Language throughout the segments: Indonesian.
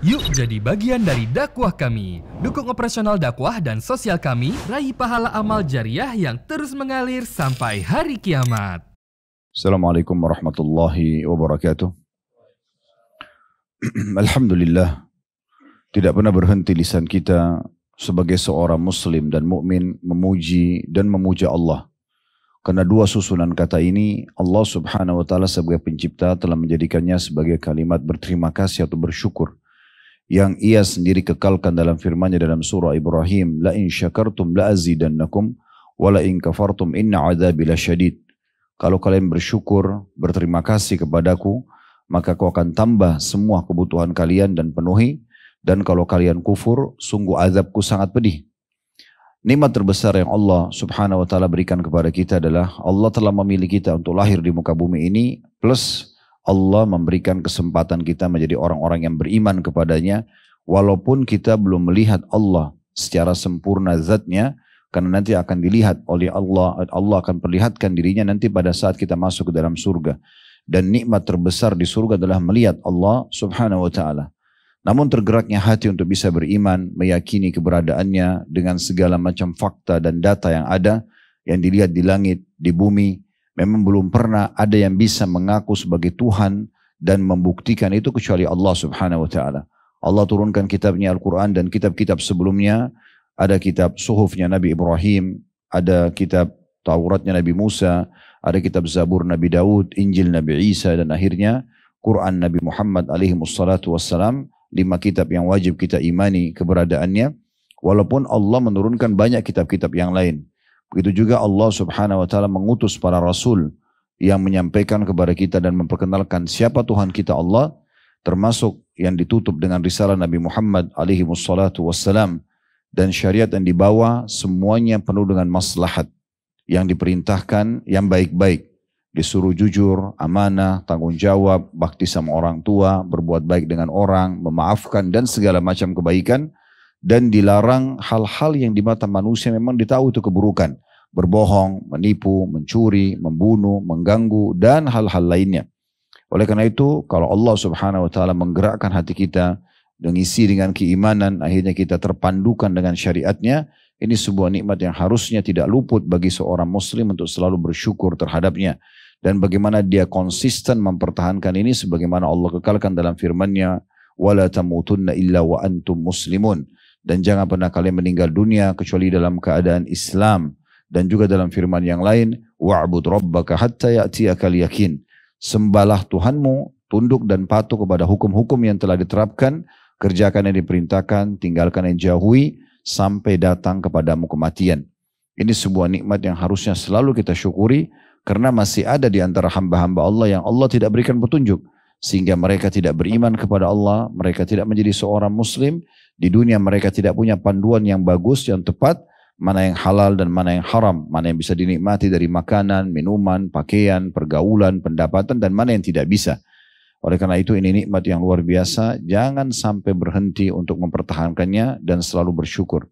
Yuk jadi bagian dari dakwah kami. Dukung operasional dakwah dan sosial kami, raih pahala amal jariah yang terus mengalir sampai hari kiamat. Assalamualaikum warahmatullahi wabarakatuh. Alhamdulillah, tidak pernah berhenti lisan kita sebagai seorang muslim dan mukmin memuji dan memuja Allah. Karena dua susunan kata ini, Allah subhanahu wa ta'ala sebagai pencipta telah menjadikannya sebagai kalimat berterima kasih atau bersyukur yang ia sendiri kekalkan dalam firman-Nya dalam surah Ibrahim, la in syakartum la azidannakum wa la in kafartum inna adzabi lasyadid. Kalau kalian bersyukur, berterima kasih kepadaku, maka aku akan tambah semua kebutuhan kalian dan penuhi. Dan kalau kalian kufur, sungguh azabku sangat pedih. Nikmat terbesar yang Allah subhanahu wa ta'ala berikan kepada kita adalah Allah telah memilih kita untuk lahir di muka bumi ini plus Allah memberikan kesempatan kita menjadi orang-orang yang beriman kepadanya walaupun kita belum melihat Allah secara sempurna zatnya karena nanti akan dilihat oleh Allah Allah akan perlihatkan dirinya nanti pada saat kita masuk ke dalam surga dan nikmat terbesar di surga adalah melihat Allah Subhanahu wa taala namun tergeraknya hati untuk bisa beriman, meyakini keberadaannya dengan segala macam fakta dan data yang ada, yang dilihat di langit, di bumi, Memang belum pernah ada yang bisa mengaku sebagai Tuhan dan membuktikan itu kecuali Allah Subhanahu wa taala. Allah turunkan kitabnya Al-Qur'an dan kitab-kitab sebelumnya ada kitab suhufnya Nabi Ibrahim, ada kitab Tauratnya Nabi Musa, ada kitab Zabur Nabi Daud, Injil Nabi Isa dan akhirnya Quran Nabi Muhammad alaihi wassalatu wassalam, lima kitab yang wajib kita imani keberadaannya walaupun Allah menurunkan banyak kitab-kitab yang lain. Begitu juga Allah Subhanahu wa taala mengutus para rasul yang menyampaikan kepada kita dan memperkenalkan siapa Tuhan kita Allah termasuk yang ditutup dengan risalah Nabi Muhammad alaihi wassalatu wassalam dan syariat yang dibawa semuanya penuh dengan maslahat yang diperintahkan yang baik-baik disuruh jujur, amanah, tanggung jawab, bakti sama orang tua, berbuat baik dengan orang, memaafkan dan segala macam kebaikan dan dilarang hal-hal yang di mata manusia memang ditahu itu keburukan. Berbohong, menipu, mencuri, membunuh, mengganggu, dan hal-hal lainnya. Oleh karena itu, kalau Allah subhanahu wa ta'ala menggerakkan hati kita, mengisi dengan keimanan, akhirnya kita terpandukan dengan syariatnya, ini sebuah nikmat yang harusnya tidak luput bagi seorang muslim untuk selalu bersyukur terhadapnya. Dan bagaimana dia konsisten mempertahankan ini sebagaimana Allah kekalkan dalam firmannya, وَلَا تَمُوتُنَّ إِلَّا وَأَنْتُمْ مُسْلِمُونَ dan jangan pernah kalian meninggal dunia kecuali dalam keadaan Islam. Dan juga dalam firman yang lain, wa'bud rabbaka hatta ya'tiyakal yakin. Sembahlah Tuhanmu, tunduk dan patuh kepada hukum-hukum yang telah diterapkan, kerjakan yang diperintahkan, tinggalkan yang jauhi, sampai datang kepadamu kematian. Ini sebuah nikmat yang harusnya selalu kita syukuri, karena masih ada di antara hamba-hamba Allah yang Allah tidak berikan petunjuk sehingga mereka tidak beriman kepada Allah, mereka tidak menjadi seorang muslim di dunia mereka tidak punya panduan yang bagus, yang tepat, mana yang halal dan mana yang haram, mana yang bisa dinikmati dari makanan, minuman, pakaian, pergaulan, pendapatan, dan mana yang tidak bisa. Oleh karena itu ini nikmat yang luar biasa, jangan sampai berhenti untuk mempertahankannya dan selalu bersyukur.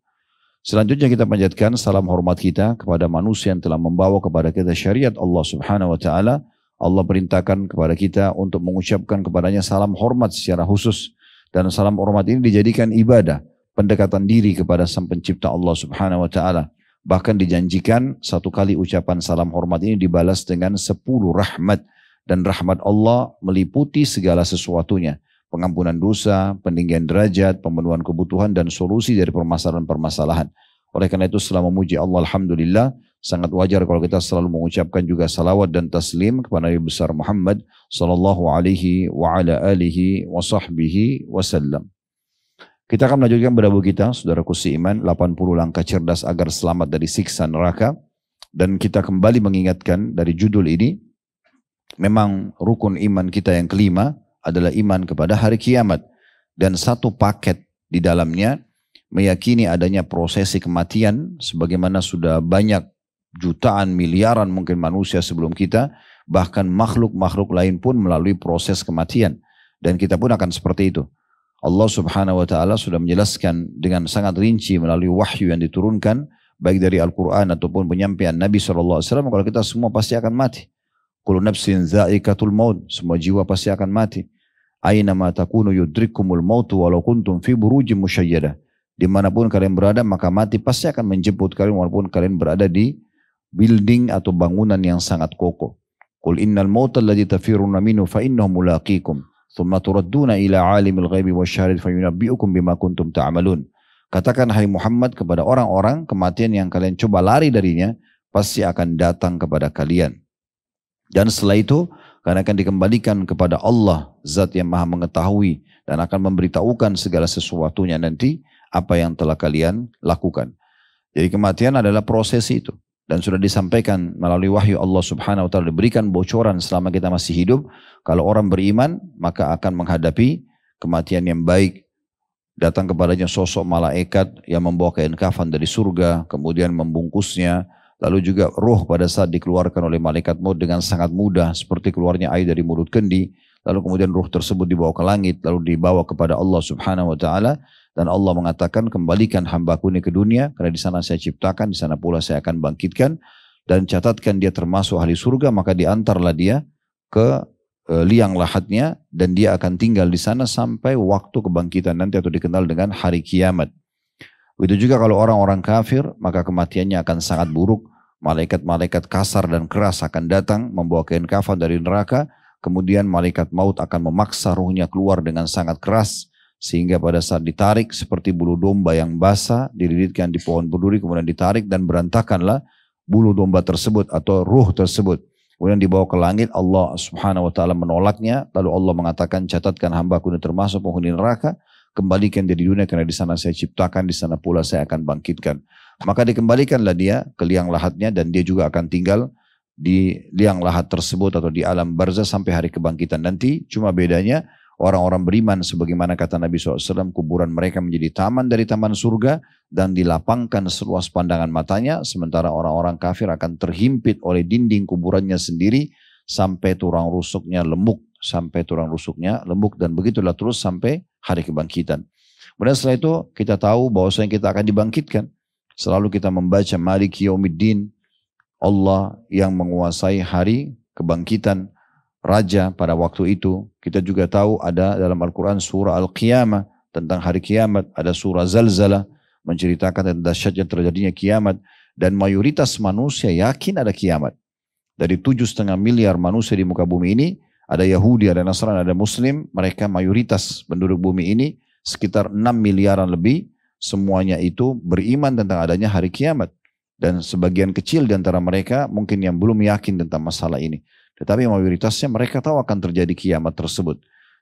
Selanjutnya kita panjatkan salam hormat kita kepada manusia yang telah membawa kepada kita syariat Allah Subhanahu wa taala. Allah perintahkan kepada kita untuk mengucapkan kepadanya salam hormat secara khusus. Dan salam hormat ini dijadikan ibadah, pendekatan diri kepada sang pencipta Allah subhanahu wa ta'ala. Bahkan dijanjikan satu kali ucapan salam hormat ini dibalas dengan sepuluh rahmat. Dan rahmat Allah meliputi segala sesuatunya. Pengampunan dosa, peninggian derajat, pemenuhan kebutuhan, dan solusi dari permasalahan-permasalahan. Oleh karena itu selama memuji Allah Alhamdulillah, Sangat wajar kalau kita selalu mengucapkan juga salawat dan taslim kepada Nabi besar Muhammad sallallahu alaihi wa ala alihi wa sahbihi wasallam. Kita akan melanjutkan berabu kita, saudaraku iman 80 langkah cerdas agar selamat dari siksa neraka. Dan kita kembali mengingatkan dari judul ini, memang rukun iman kita yang kelima adalah iman kepada hari kiamat. Dan satu paket di dalamnya meyakini adanya prosesi kematian sebagaimana sudah banyak jutaan miliaran mungkin manusia sebelum kita bahkan makhluk-makhluk lain pun melalui proses kematian dan kita pun akan seperti itu Allah Subhanahu wa taala sudah menjelaskan dengan sangat rinci melalui wahyu yang diturunkan baik dari Al-Qur'an ataupun penyampaian Nabi SAW kalau kita semua pasti akan mati kullu nafsin za'ikatul maut semua jiwa pasti akan mati aina ma takunu yudrikumul mautu walau kuntum fi burujim musyayyada dimanapun kalian berada maka mati pasti akan menjemput kalian walaupun kalian berada di building atau bangunan yang sangat kokoh. Qul innal mautal ladzi tafiruna minhu fa innahu mulaqikum. Thumma turadduna ila alimil ghaibi fa yunabbiukum bima kuntum ta'malun. Katakan hai Muhammad kepada orang-orang kematian yang kalian coba lari darinya pasti akan datang kepada kalian. Dan setelah itu karena akan dikembalikan kepada Allah zat yang maha mengetahui dan akan memberitahukan segala sesuatunya nanti apa yang telah kalian lakukan. Jadi kematian adalah proses itu dan sudah disampaikan melalui wahyu Allah Subhanahu wa taala diberikan bocoran selama kita masih hidup kalau orang beriman maka akan menghadapi kematian yang baik datang kepadanya sosok malaikat yang membawa kain kafan dari surga kemudian membungkusnya lalu juga ruh pada saat dikeluarkan oleh malaikat maut dengan sangat mudah seperti keluarnya air dari mulut kendi lalu kemudian ruh tersebut dibawa ke langit lalu dibawa kepada Allah Subhanahu wa taala dan Allah mengatakan kembalikan hambaku ini ke dunia karena di sana saya ciptakan, di sana pula saya akan bangkitkan dan catatkan dia termasuk ahli surga maka diantarlah dia ke e, liang lahatnya dan dia akan tinggal di sana sampai waktu kebangkitan nanti atau dikenal dengan hari kiamat. Itu juga kalau orang-orang kafir maka kematiannya akan sangat buruk. Malaikat-malaikat kasar dan keras akan datang membawa kain kafan dari neraka. Kemudian malaikat maut akan memaksa ruhnya keluar dengan sangat keras sehingga pada saat ditarik seperti bulu domba yang basah dililitkan di pohon berduri kemudian ditarik dan berantakanlah bulu domba tersebut atau ruh tersebut kemudian dibawa ke langit Allah subhanahu wa ta'ala menolaknya lalu Allah mengatakan catatkan hambaku ini termasuk penghuni neraka kembalikan dia di dunia karena di sana saya ciptakan di sana pula saya akan bangkitkan maka dikembalikanlah dia ke liang lahatnya dan dia juga akan tinggal di liang lahat tersebut atau di alam barzah sampai hari kebangkitan nanti cuma bedanya orang-orang beriman sebagaimana kata Nabi SAW kuburan mereka menjadi taman dari taman surga dan dilapangkan seluas pandangan matanya sementara orang-orang kafir akan terhimpit oleh dinding kuburannya sendiri sampai turang rusuknya lembuk sampai turang rusuknya lembuk dan begitulah terus sampai hari kebangkitan. Kemudian setelah itu kita tahu bahwa bahwasanya kita akan dibangkitkan. Selalu kita membaca Malik Yaumiddin Allah yang menguasai hari kebangkitan raja pada waktu itu kita juga tahu ada dalam Al-Quran surah Al-Qiyamah tentang hari kiamat. Ada surah Zalzalah menceritakan tentang dahsyatnya terjadinya kiamat. Dan mayoritas manusia yakin ada kiamat. Dari tujuh setengah miliar manusia di muka bumi ini, ada Yahudi, ada Nasrani, ada Muslim. Mereka mayoritas penduduk bumi ini sekitar enam miliaran lebih. Semuanya itu beriman tentang adanya hari kiamat. Dan sebagian kecil di antara mereka mungkin yang belum yakin tentang masalah ini. Tetapi mayoritasnya mereka tahu akan terjadi kiamat tersebut.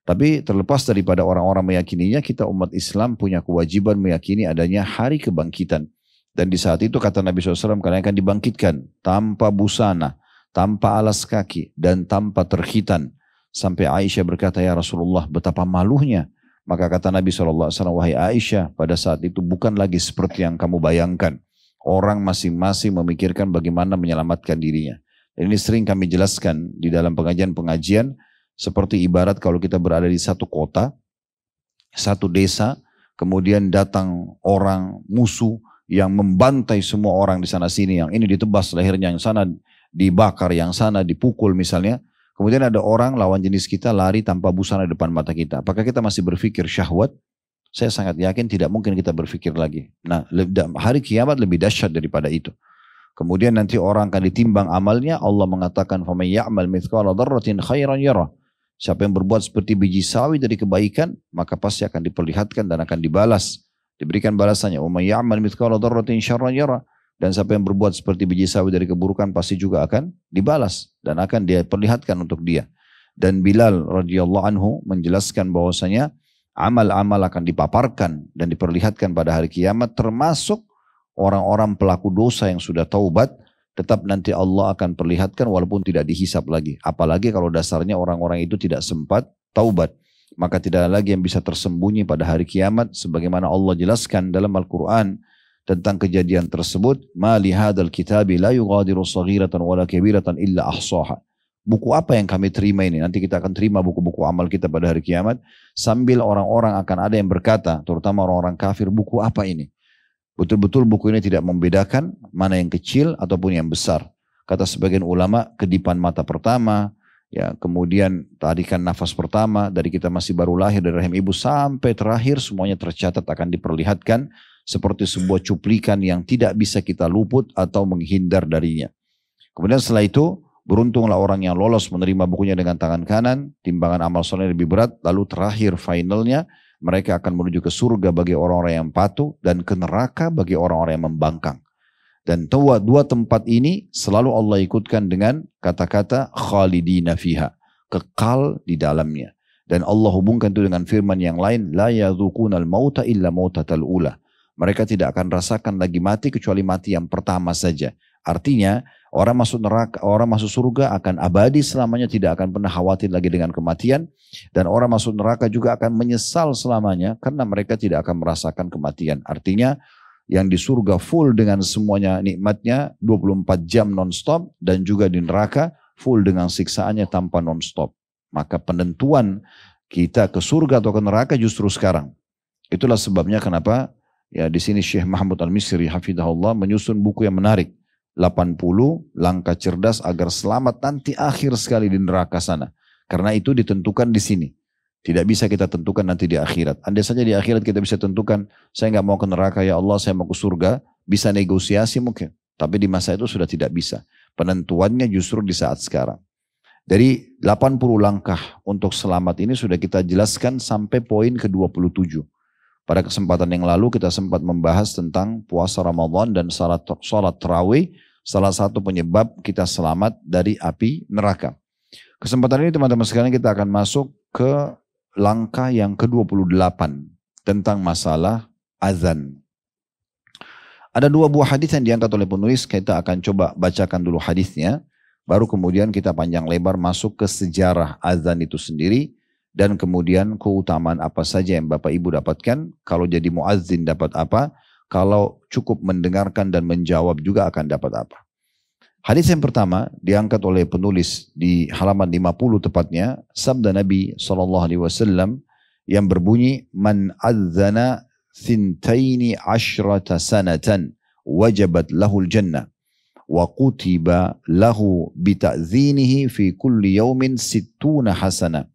Tapi terlepas daripada orang-orang meyakininya, kita umat Islam punya kewajiban meyakini adanya hari kebangkitan. Dan di saat itu kata Nabi SAW, kalian akan dibangkitkan tanpa busana, tanpa alas kaki, dan tanpa terkhitan. Sampai Aisyah berkata, ya Rasulullah betapa malunya. Maka kata Nabi SAW, wahai Aisyah, pada saat itu bukan lagi seperti yang kamu bayangkan. Orang masing-masing memikirkan bagaimana menyelamatkan dirinya ini sering kami jelaskan di dalam pengajian-pengajian seperti ibarat kalau kita berada di satu kota, satu desa, kemudian datang orang musuh yang membantai semua orang di sana sini, yang ini ditebas lahirnya, yang sana dibakar, yang sana dipukul misalnya. Kemudian ada orang lawan jenis kita lari tanpa busana di depan mata kita. Apakah kita masih berpikir syahwat? Saya sangat yakin tidak mungkin kita berpikir lagi. Nah, hari kiamat lebih dahsyat daripada itu. Kemudian nanti orang akan ditimbang amalnya, Allah mengatakan فَمَنْ يَعْمَلْ مِثْقَالَ dzarratin خَيْرًا يَرَى Siapa yang berbuat seperti biji sawi dari kebaikan, maka pasti akan diperlihatkan dan akan dibalas. Diberikan balasannya, وَمَنْ يَعْمَلْ مِثْقَالَ mithqala شَرًا يَرَى yara." Dan siapa yang berbuat seperti biji sawi dari keburukan pasti juga akan dibalas dan akan diperlihatkan untuk dia. Dan Bilal radhiyallahu anhu menjelaskan bahwasanya amal-amal akan dipaparkan dan diperlihatkan pada hari kiamat termasuk orang-orang pelaku dosa yang sudah taubat, tetap nanti Allah akan perlihatkan walaupun tidak dihisap lagi. Apalagi kalau dasarnya orang-orang itu tidak sempat taubat. Maka tidak ada lagi yang bisa tersembunyi pada hari kiamat sebagaimana Allah jelaskan dalam Al-Quran tentang kejadian tersebut. Ma lihadal kitabi la yugadiru saghiratan wala kibiratan illa ahsaha. Buku apa yang kami terima ini? Nanti kita akan terima buku-buku amal kita pada hari kiamat. Sambil orang-orang akan ada yang berkata, terutama orang-orang kafir, buku apa ini? Betul-betul buku ini tidak membedakan mana yang kecil ataupun yang besar. Kata sebagian ulama, kedipan mata pertama, ya kemudian tarikan nafas pertama dari kita masih baru lahir dari rahim ibu sampai terakhir semuanya tercatat akan diperlihatkan seperti sebuah cuplikan yang tidak bisa kita luput atau menghindar darinya. Kemudian setelah itu beruntunglah orang yang lolos menerima bukunya dengan tangan kanan, timbangan amal soleh lebih berat, lalu terakhir finalnya mereka akan menuju ke surga bagi orang-orang yang patuh dan ke neraka bagi orang-orang yang membangkang. Dan dua, dua tempat ini selalu Allah ikutkan dengan kata-kata khalidina fiha. Kekal di dalamnya. Dan Allah hubungkan itu dengan firman yang lain. La yadhukunal mauta illa mautatal ula. Mereka tidak akan rasakan lagi mati kecuali mati yang pertama saja. Artinya Orang masuk neraka, orang masuk surga akan abadi selamanya tidak akan pernah khawatir lagi dengan kematian dan orang masuk neraka juga akan menyesal selamanya karena mereka tidak akan merasakan kematian. Artinya yang di surga full dengan semuanya nikmatnya 24 jam nonstop dan juga di neraka full dengan siksaannya tanpa nonstop. Maka penentuan kita ke surga atau ke neraka justru sekarang. Itulah sebabnya kenapa ya di sini Syekh Mahmud Al-Misri hafizahullah menyusun buku yang menarik 80 langkah cerdas agar selamat nanti akhir sekali di neraka sana. Karena itu ditentukan di sini. Tidak bisa kita tentukan nanti di akhirat. Anda saja di akhirat kita bisa tentukan, saya nggak mau ke neraka ya Allah, saya mau ke surga, bisa negosiasi mungkin. Tapi di masa itu sudah tidak bisa. Penentuannya justru di saat sekarang. Dari 80 langkah untuk selamat ini sudah kita jelaskan sampai poin ke-27. Pada kesempatan yang lalu kita sempat membahas tentang puasa Ramadan dan salat, salat terawih, salah satu penyebab kita selamat dari api neraka. Kesempatan ini teman-teman sekarang kita akan masuk ke langkah yang ke-28 tentang masalah azan. Ada dua buah hadis yang diangkat oleh penulis, kita akan coba bacakan dulu hadisnya, baru kemudian kita panjang lebar masuk ke sejarah azan itu sendiri dan kemudian keutamaan apa saja yang Bapak Ibu dapatkan, kalau jadi muazzin dapat apa, kalau cukup mendengarkan dan menjawab juga akan dapat apa. Hadis yang pertama diangkat oleh penulis di halaman 50 tepatnya, sabda Nabi saw yang berbunyi man adzana thintaini ashrata sanatan wajabat lahul jannah wa kutiba lahu bita'zinihi fi kulli yaumin sittuna hasanah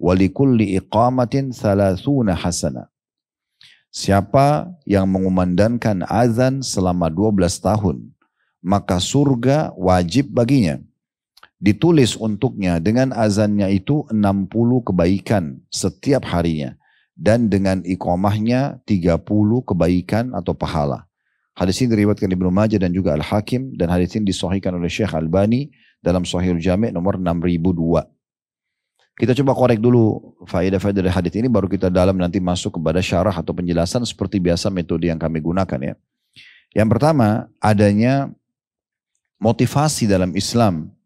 walikulli iqamatin thalathuna hasana. Siapa yang mengumandangkan azan selama 12 tahun, maka surga wajib baginya. Ditulis untuknya dengan azannya itu 60 kebaikan setiap harinya. Dan dengan iqamahnya 30 kebaikan atau pahala. Hadis ini diriwayatkan Ibnu Majah dan juga Al-Hakim dan hadis ini disohikan oleh Syekh Albani dalam Sahih Jami' nomor 6002. Kita coba korek dulu faedah-faedah dari hadis ini baru kita dalam nanti masuk kepada syarah atau penjelasan seperti biasa metode yang kami gunakan ya. Yang pertama adanya motivasi dalam Islam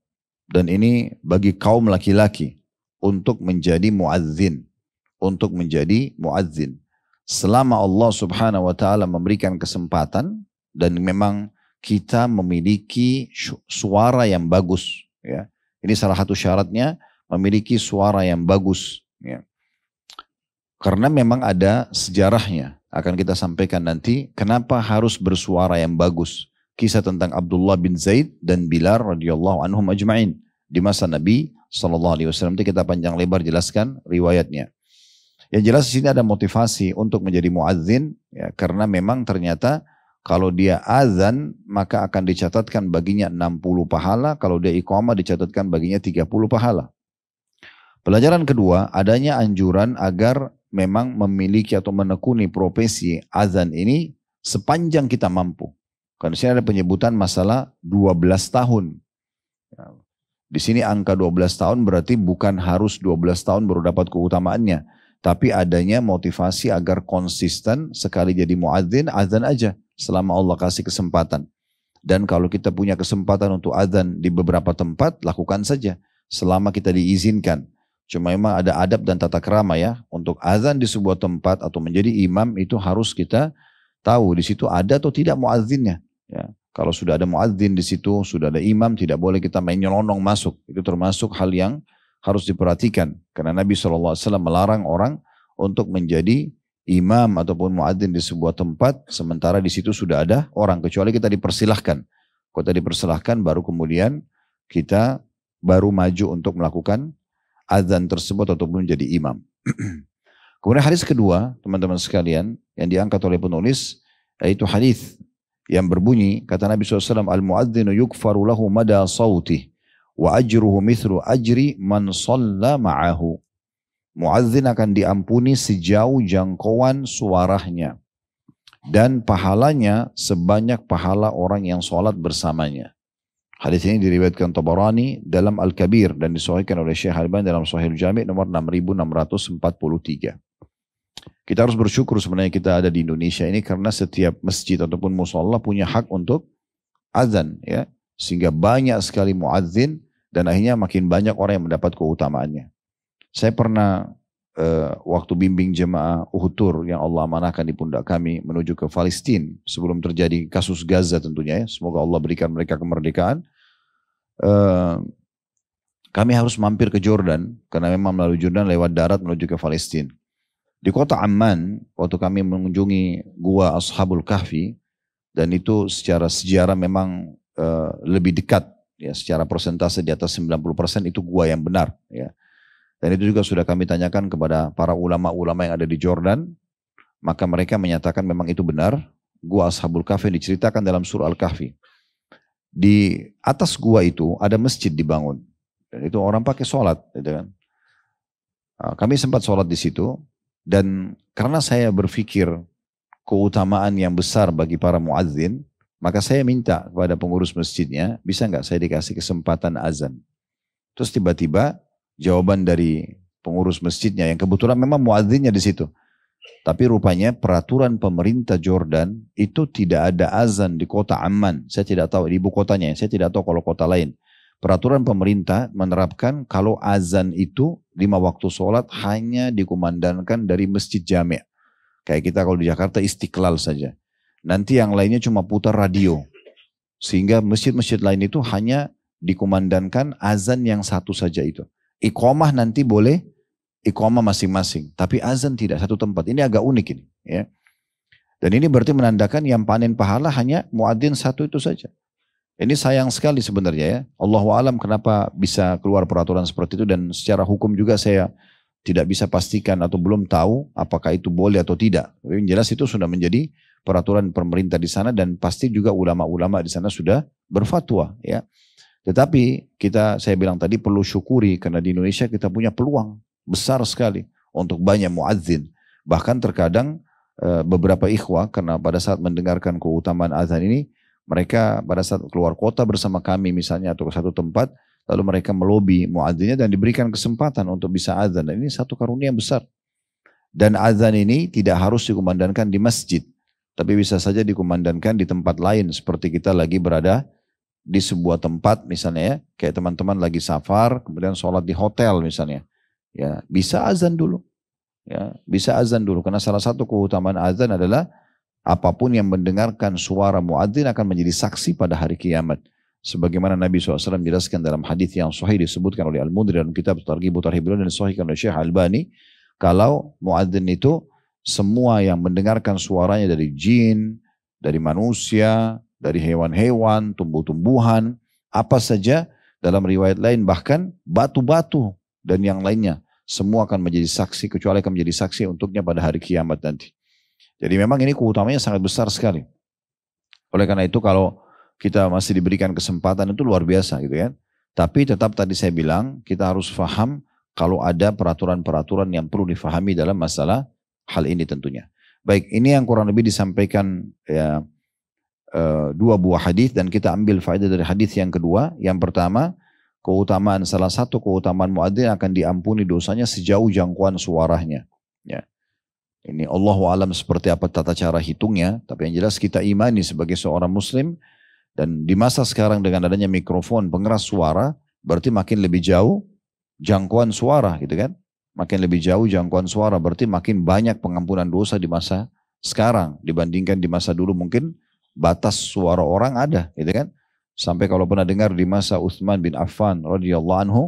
dan ini bagi kaum laki-laki untuk menjadi muadzin, untuk menjadi muadzin. Selama Allah Subhanahu wa taala memberikan kesempatan dan memang kita memiliki suara yang bagus ya. Ini salah satu syaratnya memiliki suara yang bagus. Ya. Karena memang ada sejarahnya, akan kita sampaikan nanti, kenapa harus bersuara yang bagus. Kisah tentang Abdullah bin Zaid dan Bilar radhiyallahu anhum ajma'in. Di masa Nabi Sallallahu Alaihi Wasallam kita panjang lebar jelaskan riwayatnya. Yang jelas di sini ada motivasi untuk menjadi muadzin ya karena memang ternyata kalau dia azan maka akan dicatatkan baginya 60 pahala, kalau dia iqamah dicatatkan baginya 30 pahala. Pelajaran kedua, adanya anjuran agar memang memiliki atau menekuni profesi azan ini sepanjang kita mampu. Karena sini ada penyebutan masalah 12 tahun. Ya. Di sini angka 12 tahun berarti bukan harus 12 tahun baru dapat keutamaannya. Tapi adanya motivasi agar konsisten sekali jadi muadzin, azan aja selama Allah kasih kesempatan. Dan kalau kita punya kesempatan untuk azan di beberapa tempat, lakukan saja selama kita diizinkan. Cuma memang ada adab dan tata kerama ya. Untuk azan di sebuah tempat atau menjadi imam itu harus kita tahu di situ ada atau tidak muazzinnya. Ya. Kalau sudah ada muadzin di situ, sudah ada imam, tidak boleh kita main nyelonong masuk. Itu termasuk hal yang harus diperhatikan. Karena Nabi SAW melarang orang untuk menjadi imam ataupun muadzin di sebuah tempat, sementara di situ sudah ada orang. Kecuali kita dipersilahkan. Kalau kita dipersilahkan, baru kemudian kita baru maju untuk melakukan azan tersebut ataupun menjadi imam. Kemudian hadis kedua, teman-teman sekalian, yang diangkat oleh penulis, yaitu hadis yang berbunyi, kata Nabi SAW, Al-mu'adzinu yukfaru lahu mada sawtih, wa ajruhu mithru ajri man salla ma'ahu. Muadzin akan diampuni sejauh jangkauan suaranya. Dan pahalanya sebanyak pahala orang yang sholat bersamanya. Hadis ini diriwayatkan Tabarani dalam Al-Kabir dan disahihkan oleh Syekh al dalam Sahih Jami' nomor 6643. Kita harus bersyukur sebenarnya kita ada di Indonesia ini karena setiap masjid ataupun musallah punya hak untuk azan ya. Sehingga banyak sekali muadzin dan akhirnya makin banyak orang yang mendapat keutamaannya. Saya pernah uh, waktu bimbing jemaah Uhud yang Allah amanahkan di pundak kami menuju ke Palestina sebelum terjadi kasus Gaza tentunya ya. Semoga Allah berikan mereka kemerdekaan Ehm, kami harus mampir ke Jordan karena memang melalui Jordan lewat darat menuju ke Palestina. Di kota Amman, waktu kami mengunjungi gua Ashabul Kahfi, dan itu secara sejarah memang uh, lebih dekat, ya secara persentase di atas 90% persen itu gua yang benar. Ya. Dan itu juga sudah kami tanyakan kepada para ulama-ulama yang ada di Jordan, maka mereka menyatakan memang itu benar, gua Ashabul Kahfi diceritakan dalam surah Al-Kahfi. Di atas gua itu ada masjid dibangun. Dan itu orang pakai sholat. Gitu kan. Nah, kami sempat sholat di situ. Dan karena saya berpikir keutamaan yang besar bagi para muadzin, maka saya minta kepada pengurus masjidnya, bisa nggak saya dikasih kesempatan azan. Terus tiba-tiba jawaban dari pengurus masjidnya yang kebetulan memang muadzinnya di situ. Tapi rupanya peraturan pemerintah Jordan itu tidak ada azan di kota Amman. Saya tidak tahu di ibu kotanya, saya tidak tahu kalau kota lain. Peraturan pemerintah menerapkan kalau azan itu lima waktu sholat hanya dikumandangkan dari masjid jami'. Kayak kita kalau di Jakarta istiqlal saja. Nanti yang lainnya cuma putar radio. Sehingga masjid-masjid lain itu hanya dikumandangkan azan yang satu saja itu. Iqomah nanti boleh ikhoma masing-masing. Tapi azan tidak satu tempat. Ini agak unik ini. Ya. Dan ini berarti menandakan yang panen pahala hanya muadzin satu itu saja. Ini sayang sekali sebenarnya ya. Allahu alam kenapa bisa keluar peraturan seperti itu dan secara hukum juga saya tidak bisa pastikan atau belum tahu apakah itu boleh atau tidak. Tapi yang jelas itu sudah menjadi peraturan pemerintah di sana dan pasti juga ulama-ulama di sana sudah berfatwa ya. Tetapi kita saya bilang tadi perlu syukuri karena di Indonesia kita punya peluang besar sekali untuk banyak muadzin. Bahkan terkadang eh, beberapa ikhwah karena pada saat mendengarkan keutamaan azan ini mereka pada saat keluar kota bersama kami misalnya atau ke satu tempat lalu mereka melobi muadzinnya dan diberikan kesempatan untuk bisa azan dan ini satu karunia yang besar dan azan ini tidak harus dikumandangkan di masjid tapi bisa saja dikumandangkan di tempat lain seperti kita lagi berada di sebuah tempat misalnya ya kayak teman-teman lagi safar kemudian sholat di hotel misalnya Ya, bisa azan dulu. Ya, bisa azan dulu karena salah satu keutamaan azan adalah apapun yang mendengarkan suara muadzin akan menjadi saksi pada hari kiamat. Sebagaimana Nabi SAW menjelaskan dalam hadis yang sahih disebutkan oleh Al-Mudri dalam kitab Targhib Tarhibilun dan disahihkan oleh Syekh Albani, kalau muadzin itu semua yang mendengarkan suaranya dari jin, dari manusia, dari hewan-hewan, tumbuh-tumbuhan, apa saja dalam riwayat lain bahkan batu-batu dan yang lainnya semua akan menjadi saksi kecuali akan menjadi saksi untuknya pada hari kiamat nanti. Jadi memang ini keutamanya sangat besar sekali. Oleh karena itu kalau kita masih diberikan kesempatan itu luar biasa gitu kan. Tapi tetap tadi saya bilang kita harus faham kalau ada peraturan-peraturan yang perlu difahami dalam masalah hal ini tentunya. Baik, ini yang kurang lebih disampaikan ya eh, dua buah hadis dan kita ambil faedah dari hadis yang kedua. Yang pertama, keutamaan salah satu keutamaan muadzin akan diampuni dosanya sejauh jangkauan suaranya ya ini Allah alam seperti apa tata cara hitungnya tapi yang jelas kita imani sebagai seorang muslim dan di masa sekarang dengan adanya mikrofon pengeras suara berarti makin lebih jauh jangkauan suara gitu kan makin lebih jauh jangkauan suara berarti makin banyak pengampunan dosa di masa sekarang dibandingkan di masa dulu mungkin batas suara orang ada gitu kan Sampai kalau pernah dengar di masa Uthman bin Affan radhiyallahu anhu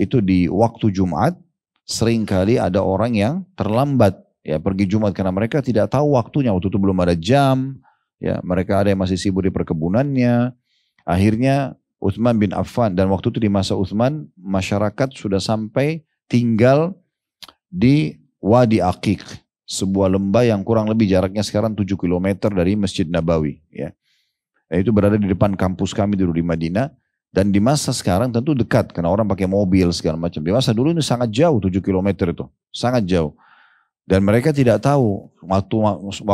itu di waktu Jumat seringkali ada orang yang terlambat ya pergi Jumat karena mereka tidak tahu waktunya waktu itu belum ada jam ya mereka ada yang masih sibuk di perkebunannya akhirnya Uthman bin Affan dan waktu itu di masa Uthman masyarakat sudah sampai tinggal di Wadi Akik, sebuah lembah yang kurang lebih jaraknya sekarang 7 km dari Masjid Nabawi ya itu berada di depan kampus kami dulu di Madinah. Dan di masa sekarang tentu dekat karena orang pakai mobil segala macam. Di masa dulu ini sangat jauh 7 km itu. Sangat jauh. Dan mereka tidak tahu waktu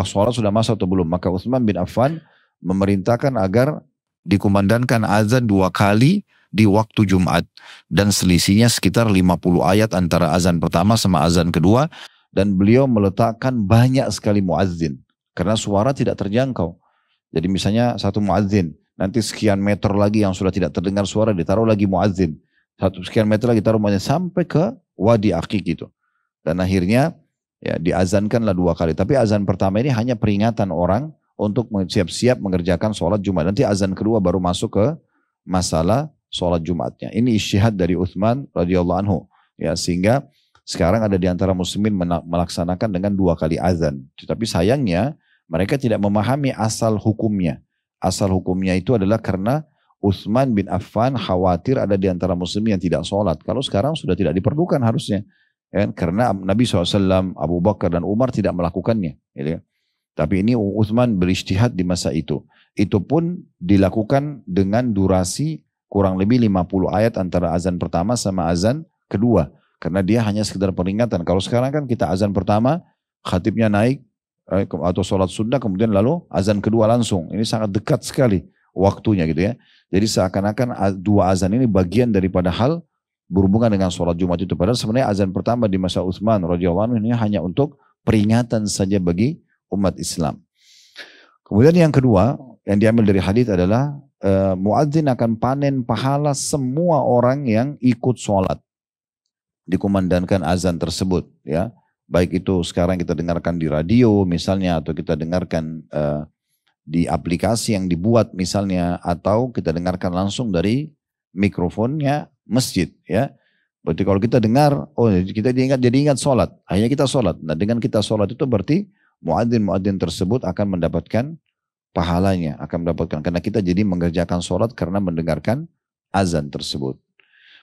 sholat sudah masa atau belum. Maka Utsman bin Affan memerintahkan agar dikumandangkan azan dua kali di waktu Jumat. Dan selisihnya sekitar 50 ayat antara azan pertama sama azan kedua. Dan beliau meletakkan banyak sekali muazzin. Karena suara tidak terjangkau. Jadi misalnya satu muadzin, nanti sekian meter lagi yang sudah tidak terdengar suara ditaruh lagi muadzin. Satu sekian meter lagi taruh muadzin sampai ke wadi akik gitu. Dan akhirnya ya diazankanlah dua kali. Tapi azan pertama ini hanya peringatan orang untuk siap-siap mengerjakan sholat Jumat. Nanti azan kedua baru masuk ke masalah sholat Jumatnya. Ini isyihad dari Uthman radhiyallahu anhu. Ya sehingga sekarang ada di antara muslimin melaksanakan dengan dua kali azan. Tetapi sayangnya mereka tidak memahami asal hukumnya. Asal hukumnya itu adalah karena Uthman bin Affan khawatir ada di antara muslim yang tidak sholat. Kalau sekarang sudah tidak diperlukan harusnya. Ya kan? Karena Nabi SAW, Abu Bakar dan Umar tidak melakukannya. Gitu ya Tapi ini Uthman beristihad di masa itu. Itu pun dilakukan dengan durasi kurang lebih 50 ayat antara azan pertama sama azan kedua. Karena dia hanya sekedar peringatan. Kalau sekarang kan kita azan pertama, khatibnya naik, Eh, atau sholat sunnah kemudian lalu azan kedua langsung. Ini sangat dekat sekali waktunya gitu ya. Jadi seakan-akan dua azan ini bagian daripada hal berhubungan dengan sholat Jumat itu. Padahal sebenarnya azan pertama di masa Utsman radhiyallahu anhu ini hanya untuk peringatan saja bagi umat Islam. Kemudian yang kedua yang diambil dari hadis adalah e, muadzin akan panen pahala semua orang yang ikut sholat dikumandangkan azan tersebut ya baik itu sekarang kita dengarkan di radio misalnya atau kita dengarkan uh, di aplikasi yang dibuat misalnya atau kita dengarkan langsung dari mikrofonnya masjid ya berarti kalau kita dengar oh kita diingat jadi ingat sholat hanya kita sholat nah dengan kita sholat itu berarti muadzin muadzin tersebut akan mendapatkan pahalanya akan mendapatkan karena kita jadi mengerjakan sholat karena mendengarkan azan tersebut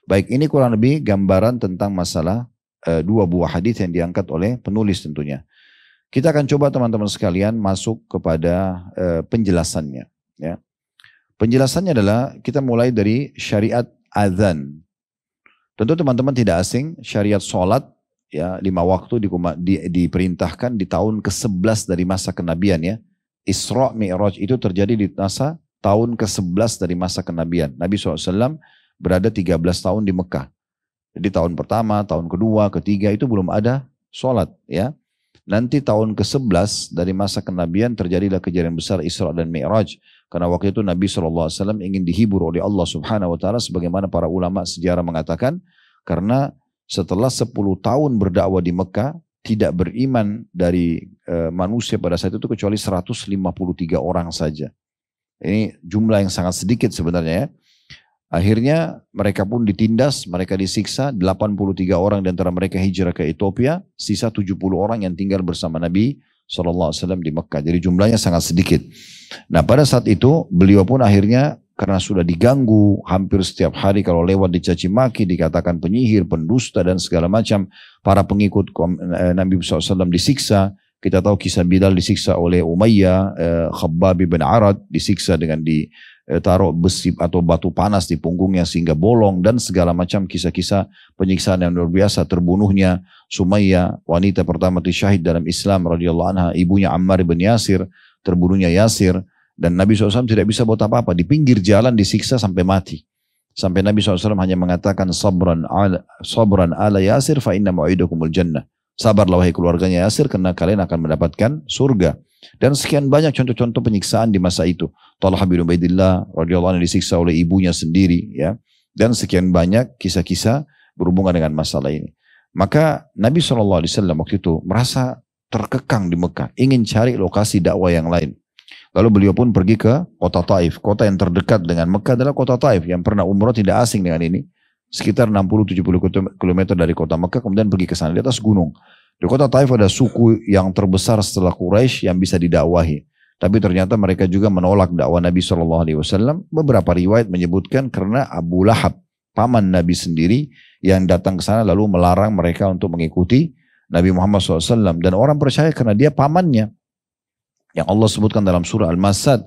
baik ini kurang lebih gambaran tentang masalah Eh, dua buah hadis yang diangkat oleh penulis tentunya. Kita akan coba teman-teman sekalian masuk kepada eh, penjelasannya. Ya. Penjelasannya adalah kita mulai dari syariat azan. Tentu teman-teman tidak asing syariat sholat ya lima waktu di, di, diperintahkan di tahun ke-11 dari masa kenabian ya. Isra Mi'raj itu terjadi di masa tahun ke-11 dari masa kenabian. Nabi SAW berada 13 tahun di Mekah di tahun pertama, tahun kedua, ketiga itu belum ada sholat ya. Nanti tahun ke-11 dari masa kenabian terjadilah kejadian besar Isra dan Mi'raj. Karena waktu itu Nabi SAW ingin dihibur oleh Allah Subhanahu Wa Taala sebagaimana para ulama sejarah mengatakan. Karena setelah 10 tahun berdakwah di Mekah, tidak beriman dari e, manusia pada saat itu kecuali 153 orang saja. Ini jumlah yang sangat sedikit sebenarnya ya. Akhirnya mereka pun ditindas, mereka disiksa, 83 orang di antara mereka hijrah ke Ethiopia, sisa 70 orang yang tinggal bersama Nabi SAW di Mekah. Jadi jumlahnya sangat sedikit. Nah pada saat itu beliau pun akhirnya karena sudah diganggu hampir setiap hari kalau lewat dicaci maki, dikatakan penyihir, pendusta dan segala macam. Para pengikut eh, Nabi SAW disiksa, kita tahu kisah Bilal disiksa oleh Umayyah, eh, Khabbab bin Arad disiksa dengan ditaruh eh, besi atau batu panas di punggungnya sehingga bolong dan segala macam kisah-kisah penyiksaan yang luar biasa terbunuhnya Sumayyah, wanita pertama di syahid dalam Islam radhiyallahu anha, ibunya Ammar bin Yasir, terbunuhnya Yasir dan Nabi SAW tidak bisa buat apa-apa di pinggir jalan disiksa sampai mati. Sampai Nabi SAW hanya mengatakan sabran ala, sabran ala Yasir fa inna mu'idukumul jannah. Sabarlah wahai keluarganya Yasir karena kalian akan mendapatkan surga. Dan sekian banyak contoh-contoh penyiksaan di masa itu. Talha bin Ubaidillah radhiyallahu anhu disiksa oleh ibunya sendiri ya. Dan sekian banyak kisah-kisah berhubungan dengan masalah ini. Maka Nabi SAW waktu itu merasa terkekang di Mekah, ingin cari lokasi dakwah yang lain. Lalu beliau pun pergi ke kota Taif. Kota yang terdekat dengan Mekah adalah kota Taif yang pernah umroh tidak asing dengan ini sekitar 60-70 km dari kota Mekah kemudian pergi ke sana di atas gunung. Di kota Taif ada suku yang terbesar setelah Quraisy yang bisa didakwahi. Tapi ternyata mereka juga menolak dakwah Nabi Shallallahu Alaihi Wasallam. Beberapa riwayat menyebutkan karena Abu Lahab, paman Nabi sendiri yang datang ke sana lalu melarang mereka untuk mengikuti Nabi Muhammad SAW. Dan orang percaya karena dia pamannya. Yang Allah sebutkan dalam surah Al-Masad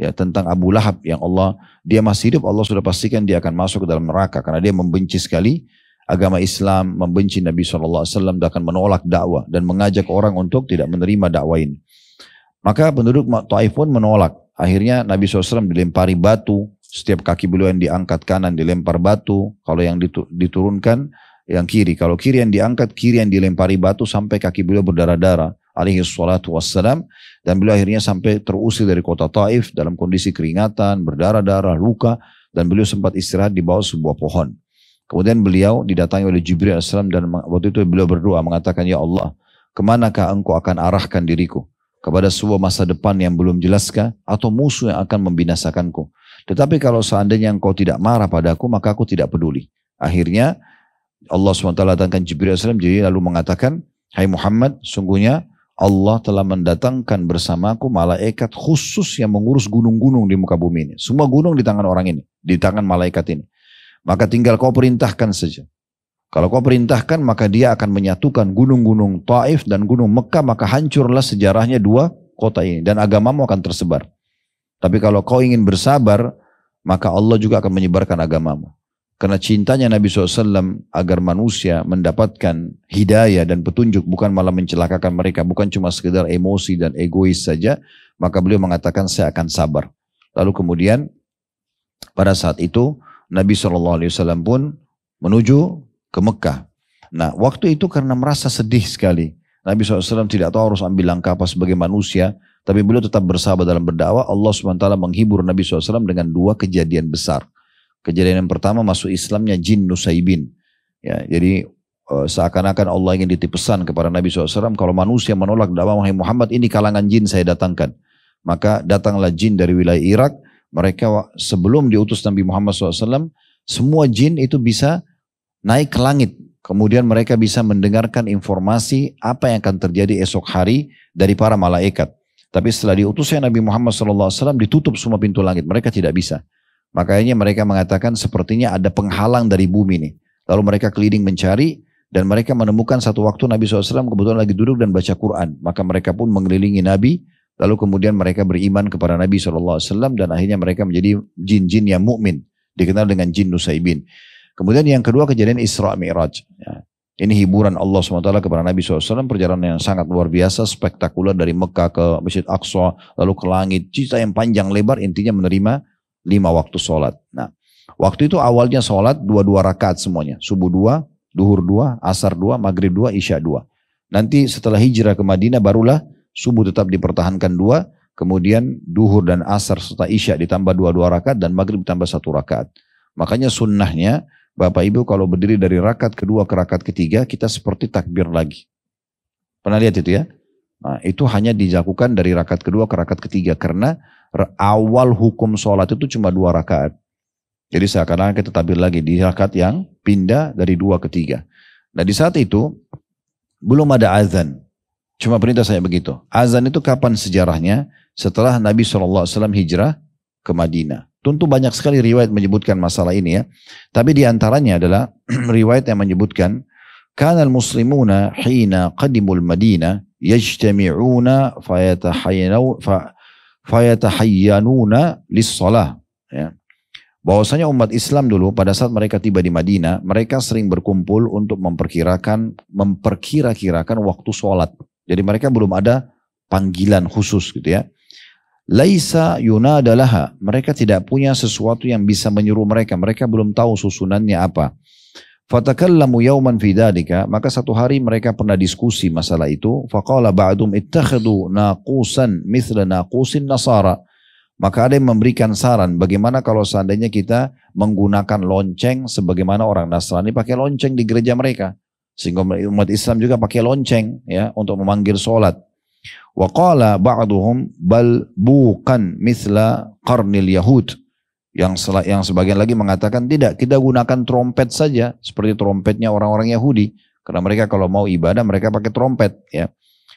ya tentang Abu Lahab yang Allah dia masih hidup Allah sudah pastikan dia akan masuk ke dalam neraka karena dia membenci sekali agama Islam, membenci Nabi SAW dan akan menolak dakwah dan mengajak orang untuk tidak menerima dakwah ini. Maka penduduk Taif pun menolak. Akhirnya Nabi SAW dilempari batu, setiap kaki beliau yang diangkat kanan dilempar batu, kalau yang diturunkan yang kiri. Kalau kiri yang diangkat, kiri yang dilempari batu sampai kaki beliau berdarah-darah alaihi salatu wassalam dan beliau akhirnya sampai terusir dari kota Taif dalam kondisi keringatan, berdarah-darah, luka dan beliau sempat istirahat di bawah sebuah pohon. Kemudian beliau didatangi oleh Jibril AS dan waktu itu beliau berdoa mengatakan ya Allah, kemanakah engkau akan arahkan diriku? Kepada sebuah masa depan yang belum jelaskah atau musuh yang akan membinasakanku? Tetapi kalau seandainya engkau tidak marah padaku, maka aku tidak peduli. Akhirnya Allah SWT datangkan Jibril AS, jadi lalu mengatakan, Hai Muhammad, sungguhnya Allah telah mendatangkan bersamaku malaikat khusus yang mengurus gunung-gunung di muka bumi ini. Semua gunung di tangan orang ini, di tangan malaikat ini. Maka tinggal kau perintahkan saja. Kalau kau perintahkan maka dia akan menyatukan gunung-gunung Taif dan gunung Mekah maka hancurlah sejarahnya dua kota ini dan agamamu akan tersebar. Tapi kalau kau ingin bersabar maka Allah juga akan menyebarkan agamamu. Karena cintanya Nabi SAW agar manusia mendapatkan hidayah dan petunjuk bukan malah mencelakakan mereka. Bukan cuma sekedar emosi dan egois saja. Maka beliau mengatakan saya akan sabar. Lalu kemudian pada saat itu Nabi SAW pun menuju ke Mekah. Nah waktu itu karena merasa sedih sekali. Nabi SAW tidak tahu harus ambil langkah apa sebagai manusia. Tapi beliau tetap bersahabat dalam berdakwah. Allah SWT menghibur Nabi SAW dengan dua kejadian besar. Kejadian yang pertama masuk Islamnya jin Nusaibin. Ya, jadi eh, seakan-akan Allah ingin ditipesan kepada Nabi SAW kalau manusia menolak dakwah Muhammad ini kalangan jin saya datangkan. Maka datanglah jin dari wilayah Irak. Mereka sebelum diutus Nabi Muhammad SAW semua jin itu bisa naik ke langit. Kemudian mereka bisa mendengarkan informasi apa yang akan terjadi esok hari dari para malaikat. Tapi setelah diutusnya Nabi Muhammad SAW ditutup semua pintu langit. Mereka tidak bisa. Makanya mereka mengatakan sepertinya ada penghalang dari bumi nih. Lalu mereka keliling mencari dan mereka menemukan satu waktu Nabi SAW kebetulan lagi duduk dan baca Quran. Maka mereka pun mengelilingi Nabi. Lalu kemudian mereka beriman kepada Nabi SAW dan akhirnya mereka menjadi jin-jin yang mukmin dikenal dengan jin Nusaibin. Kemudian yang kedua kejadian Isra Mi'raj. Ya. Ini hiburan Allah SWT kepada Nabi SAW, perjalanan yang sangat luar biasa, spektakuler dari Mekah ke Masjid Aqsa, lalu ke langit, cita yang panjang lebar, intinya menerima lima waktu sholat. Nah, waktu itu awalnya sholat dua-dua rakaat semuanya. Subuh dua, duhur dua, asar dua, maghrib dua, isya dua. Nanti setelah hijrah ke Madinah barulah subuh tetap dipertahankan dua, kemudian duhur dan asar serta isya ditambah dua-dua rakaat dan maghrib ditambah satu rakaat. Makanya sunnahnya Bapak Ibu kalau berdiri dari rakaat kedua ke rakaat ketiga kita seperti takbir lagi. Pernah lihat itu ya? Nah, itu hanya dilakukan dari rakaat kedua ke rakaat ketiga karena awal hukum sholat itu cuma dua rakaat. Jadi seakan-akan kita tabir lagi di rakaat yang pindah dari dua ke tiga. Nah di saat itu belum ada azan. Cuma perintah saya begitu. Azan itu kapan sejarahnya? Setelah Nabi SAW hijrah ke Madinah. Tentu banyak sekali riwayat menyebutkan masalah ini ya. Tapi di antaranya adalah riwayat yang menyebutkan Kana al-muslimuna hina qadimul Madinah yajtami'una fayatahayyanu fayatahayyanuna lissalah. Ya. Bahwasanya umat Islam dulu pada saat mereka tiba di Madinah, mereka sering berkumpul untuk memperkirakan, memperkira-kirakan waktu sholat. Jadi mereka belum ada panggilan khusus gitu ya. Laisa yunadalaha. Mereka tidak punya sesuatu yang bisa menyuruh mereka. Mereka belum tahu susunannya apa. Fatakallamu yauman fi dhalika, maka satu hari mereka pernah diskusi masalah itu. Faqala ba'dum ittakhadu naqusan mithla naqusin nasara. Maka ada yang memberikan saran bagaimana kalau seandainya kita menggunakan lonceng sebagaimana orang Nasrani pakai lonceng di gereja mereka. Sehingga umat Islam juga pakai lonceng ya untuk memanggil sholat. Waqala ba'duhum bal buqan mithla qarnil yahud. Yang, yang sebagian lagi mengatakan tidak, kita gunakan trompet saja seperti trompetnya orang-orang Yahudi. Karena mereka kalau mau ibadah mereka pakai trompet ya.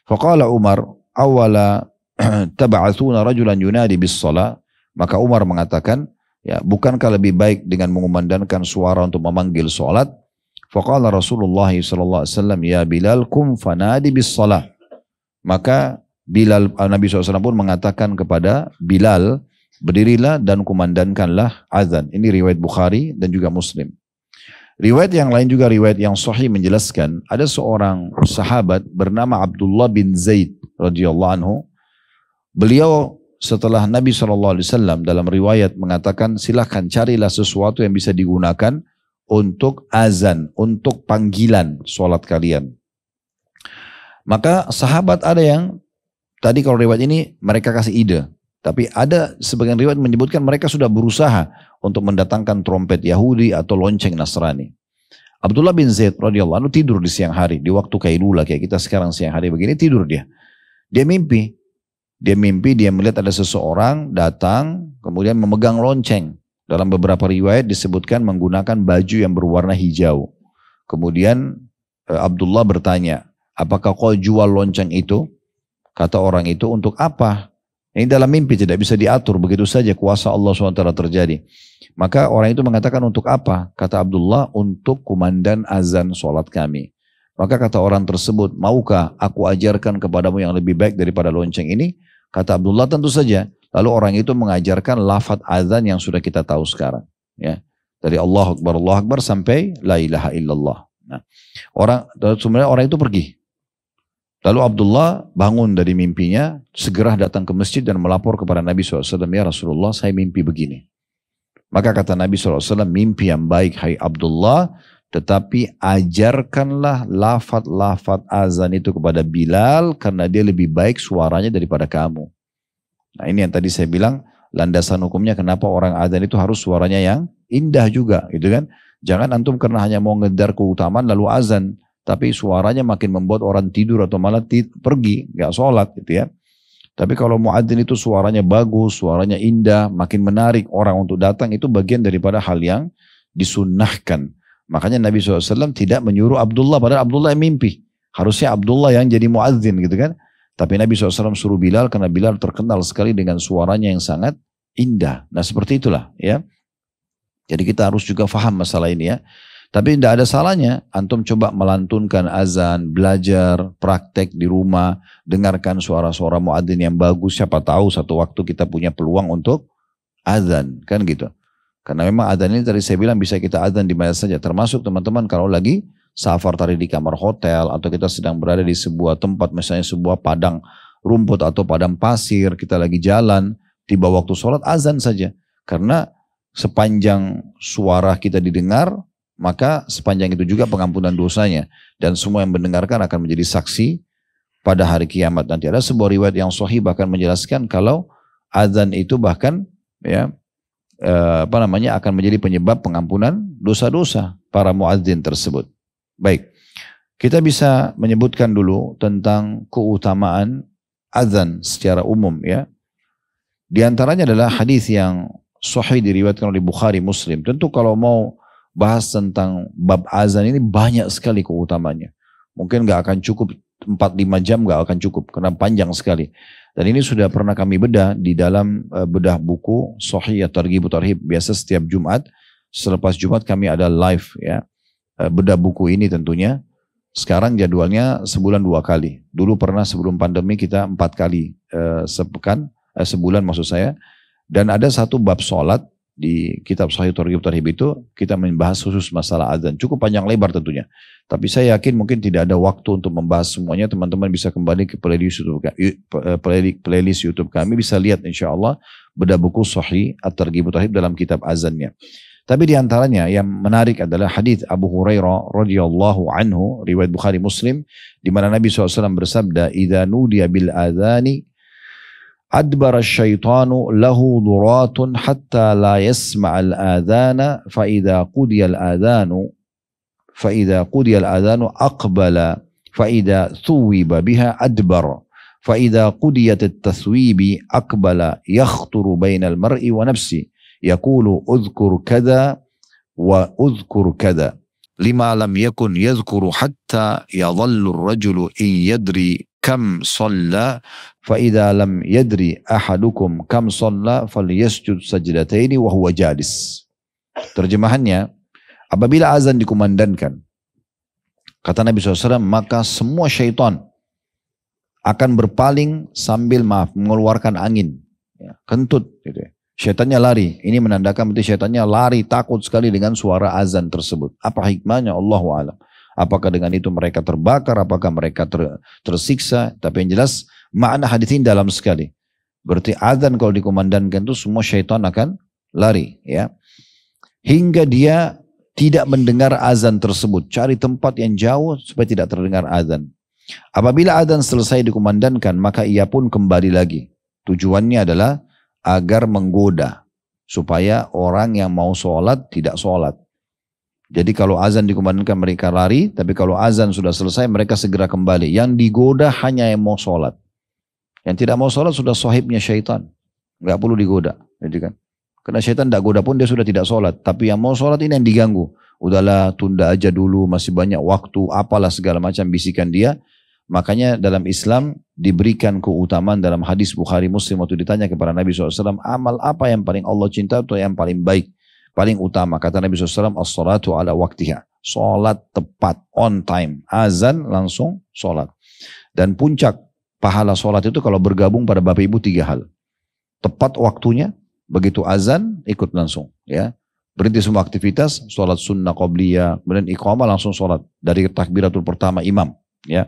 fakallah Umar awala tab'athuna rajulan yunadi bis Maka Umar mengatakan, ya bukankah lebih baik dengan mengumandangkan suara untuk memanggil sholat Faqala Rasulullah sallallahu alaihi wasallam ya Bilal kum fanadi bis Maka Bilal eh, Nabi SAW pun mengatakan kepada Bilal, Berdirilah dan kumandankanlah azan. Ini riwayat Bukhari dan juga Muslim. Riwayat yang lain juga riwayat yang sahih menjelaskan ada seorang sahabat bernama Abdullah bin Zaid radhiyallahu anhu. Beliau setelah Nabi SAW dalam riwayat mengatakan silahkan carilah sesuatu yang bisa digunakan untuk azan, untuk panggilan sholat kalian. Maka sahabat ada yang tadi kalau riwayat ini mereka kasih ide. Tapi ada sebagian riwayat menyebutkan mereka sudah berusaha untuk mendatangkan trompet Yahudi atau lonceng Nasrani. Abdullah bin Zaid radhiyallahu anhu tidur di siang hari di waktu kailula kayak kita sekarang siang hari begini tidur dia. Dia mimpi. Dia mimpi dia melihat ada seseorang datang kemudian memegang lonceng. Dalam beberapa riwayat disebutkan menggunakan baju yang berwarna hijau. Kemudian eh, Abdullah bertanya, apakah kau jual lonceng itu? Kata orang itu untuk apa? Ini dalam mimpi tidak bisa diatur begitu saja kuasa Allah SWT terjadi. Maka orang itu mengatakan untuk apa? Kata Abdullah untuk kumandan azan sholat kami. Maka kata orang tersebut, maukah aku ajarkan kepadamu yang lebih baik daripada lonceng ini? Kata Abdullah tentu saja. Lalu orang itu mengajarkan lafat azan yang sudah kita tahu sekarang. Ya. Dari Allah Akbar, Allah Akbar sampai la ilaha illallah. Nah, orang sebenarnya orang itu pergi Lalu Abdullah bangun dari mimpinya, segera datang ke masjid dan melapor kepada Nabi SAW, Ya Rasulullah saya mimpi begini. Maka kata Nabi SAW, mimpi yang baik hai Abdullah, tetapi ajarkanlah lafat-lafat azan itu kepada Bilal, karena dia lebih baik suaranya daripada kamu. Nah ini yang tadi saya bilang, landasan hukumnya kenapa orang azan itu harus suaranya yang indah juga gitu kan. Jangan antum karena hanya mau ngedar keutamaan lalu azan tapi suaranya makin membuat orang tidur atau malah pergi, nggak sholat gitu ya. Tapi kalau muadzin itu suaranya bagus, suaranya indah, makin menarik orang untuk datang itu bagian daripada hal yang disunnahkan. Makanya Nabi SAW tidak menyuruh Abdullah, padahal Abdullah yang mimpi. Harusnya Abdullah yang jadi muadzin gitu kan. Tapi Nabi SAW suruh Bilal karena Bilal terkenal sekali dengan suaranya yang sangat indah. Nah seperti itulah ya. Jadi kita harus juga faham masalah ini ya. Tapi tidak ada salahnya, antum coba melantunkan azan, belajar, praktek di rumah, dengarkan suara-suara muadzin yang bagus. Siapa tahu satu waktu kita punya peluang untuk azan, kan gitu. Karena memang azan ini tadi saya bilang bisa kita azan di mana saja, termasuk teman-teman kalau lagi safar tadi di kamar hotel atau kita sedang berada di sebuah tempat, misalnya sebuah padang rumput atau padang pasir, kita lagi jalan, tiba waktu sholat azan saja. Karena sepanjang suara kita didengar, maka sepanjang itu juga pengampunan dosanya dan semua yang mendengarkan akan menjadi saksi pada hari kiamat nanti ada sebuah riwayat yang sahih bahkan menjelaskan kalau azan itu bahkan ya eh, apa namanya akan menjadi penyebab pengampunan dosa-dosa para muadzin tersebut. Baik. Kita bisa menyebutkan dulu tentang keutamaan azan secara umum ya. Di antaranya adalah hadis yang sahih diriwayatkan oleh Bukhari Muslim. Tentu kalau mau bahas tentang bab azan ini banyak sekali keutamanya. Mungkin nggak akan cukup 4-5 jam nggak akan cukup karena panjang sekali. Dan ini sudah pernah kami bedah di dalam eh, bedah buku atau Targhib Tarhib. Biasa setiap Jumat, selepas Jumat kami ada live ya. Eh, bedah buku ini tentunya. Sekarang jadwalnya sebulan dua kali. Dulu pernah sebelum pandemi kita empat kali eh, sepekan, eh, sebulan maksud saya. Dan ada satu bab sholat di kitab Sahih Targhib Tarhib itu kita membahas khusus masalah azan. Cukup panjang lebar tentunya. Tapi saya yakin mungkin tidak ada waktu untuk membahas semuanya. Teman-teman bisa kembali ke playlist YouTube eh, playlist YouTube kami bisa lihat insya Allah beda buku Sahih At-Targhib Tarhib dalam kitab azannya. Tapi di antaranya yang menarik adalah hadis Abu Hurairah radhiyallahu anhu riwayat Bukhari Muslim di mana Nabi SAW bersabda, "Idza nudiya bil adzani أدبر الشيطان له ضراة حتى لا يسمع الآذان فإذا قضي الآذان فإذا قضي الآذان أقبل فإذا ثوب بها أدبر فإذا قضيت التثويب أقبل يخطر بين المرء ونفسه يقول أذكر كذا وأذكر كذا لما لم يكن يذكر حتى يظل الرجل إن يدري kam shalla fa idza lam yadri ahadukum kam shalla falyasjud sajdataini wa huwa jalis. Terjemahannya, apabila azan dikumandangkan, kata Nabi SAW, maka semua syaitan akan berpaling sambil maaf mengeluarkan angin, ya, kentut gitu ya. Syaitannya lari. Ini menandakan berarti syaitannya lari takut sekali dengan suara azan tersebut. Apa hikmahnya? Allah a'lam. Apakah dengan itu mereka terbakar, apakah mereka ter, tersiksa. Tapi yang jelas makna hadis ini dalam sekali. Berarti azan kalau dikomandankan itu semua syaitan akan lari ya. Hingga dia tidak mendengar azan tersebut. Cari tempat yang jauh supaya tidak terdengar azan. Apabila azan selesai dikomandankan, maka ia pun kembali lagi. Tujuannya adalah agar menggoda supaya orang yang mau sholat tidak sholat. Jadi kalau azan dikumandangkan mereka lari, tapi kalau azan sudah selesai mereka segera kembali. Yang digoda hanya yang mau sholat. Yang tidak mau sholat sudah sahibnya syaitan. Nggak perlu digoda. Jadi gitu kan. Karena syaitan tidak goda pun dia sudah tidak sholat. Tapi yang mau sholat ini yang diganggu. Udahlah tunda aja dulu masih banyak waktu apalah segala macam bisikan dia. Makanya dalam Islam diberikan keutamaan dalam hadis Bukhari Muslim waktu ditanya kepada Nabi SAW. Amal apa yang paling Allah cinta atau yang paling baik? paling utama. Kata Nabi SAW, as-salatu ala waktiha. salat tepat, on time. Azan langsung salat Dan puncak pahala salat itu kalau bergabung pada Bapak Ibu tiga hal. Tepat waktunya, begitu azan ikut langsung. ya Berhenti semua aktivitas, salat sunnah qabliyah kemudian iqamah langsung salat Dari takbiratul pertama imam. ya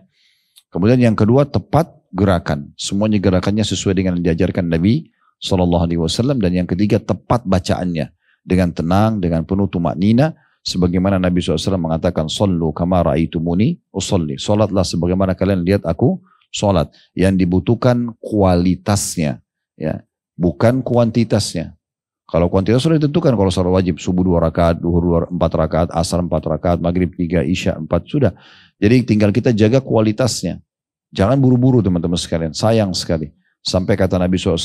Kemudian yang kedua tepat gerakan. Semuanya gerakannya sesuai dengan yang diajarkan Nabi Shallallahu Alaihi Wasallam dan yang ketiga tepat bacaannya dengan tenang, dengan penuh tumak nina. Sebagaimana Nabi SAW mengatakan, Sallu kama ra'aitumuni usalli. Salatlah sebagaimana kalian lihat aku salat. Yang dibutuhkan kualitasnya. ya Bukan kuantitasnya. Kalau kuantitas sudah ditentukan kalau sholat wajib subuh dua rakaat, duhur empat rakaat, asar empat rakaat, maghrib tiga, isya empat sudah. Jadi tinggal kita jaga kualitasnya. Jangan buru-buru teman-teman sekalian. Sayang sekali. Sampai kata Nabi SAW,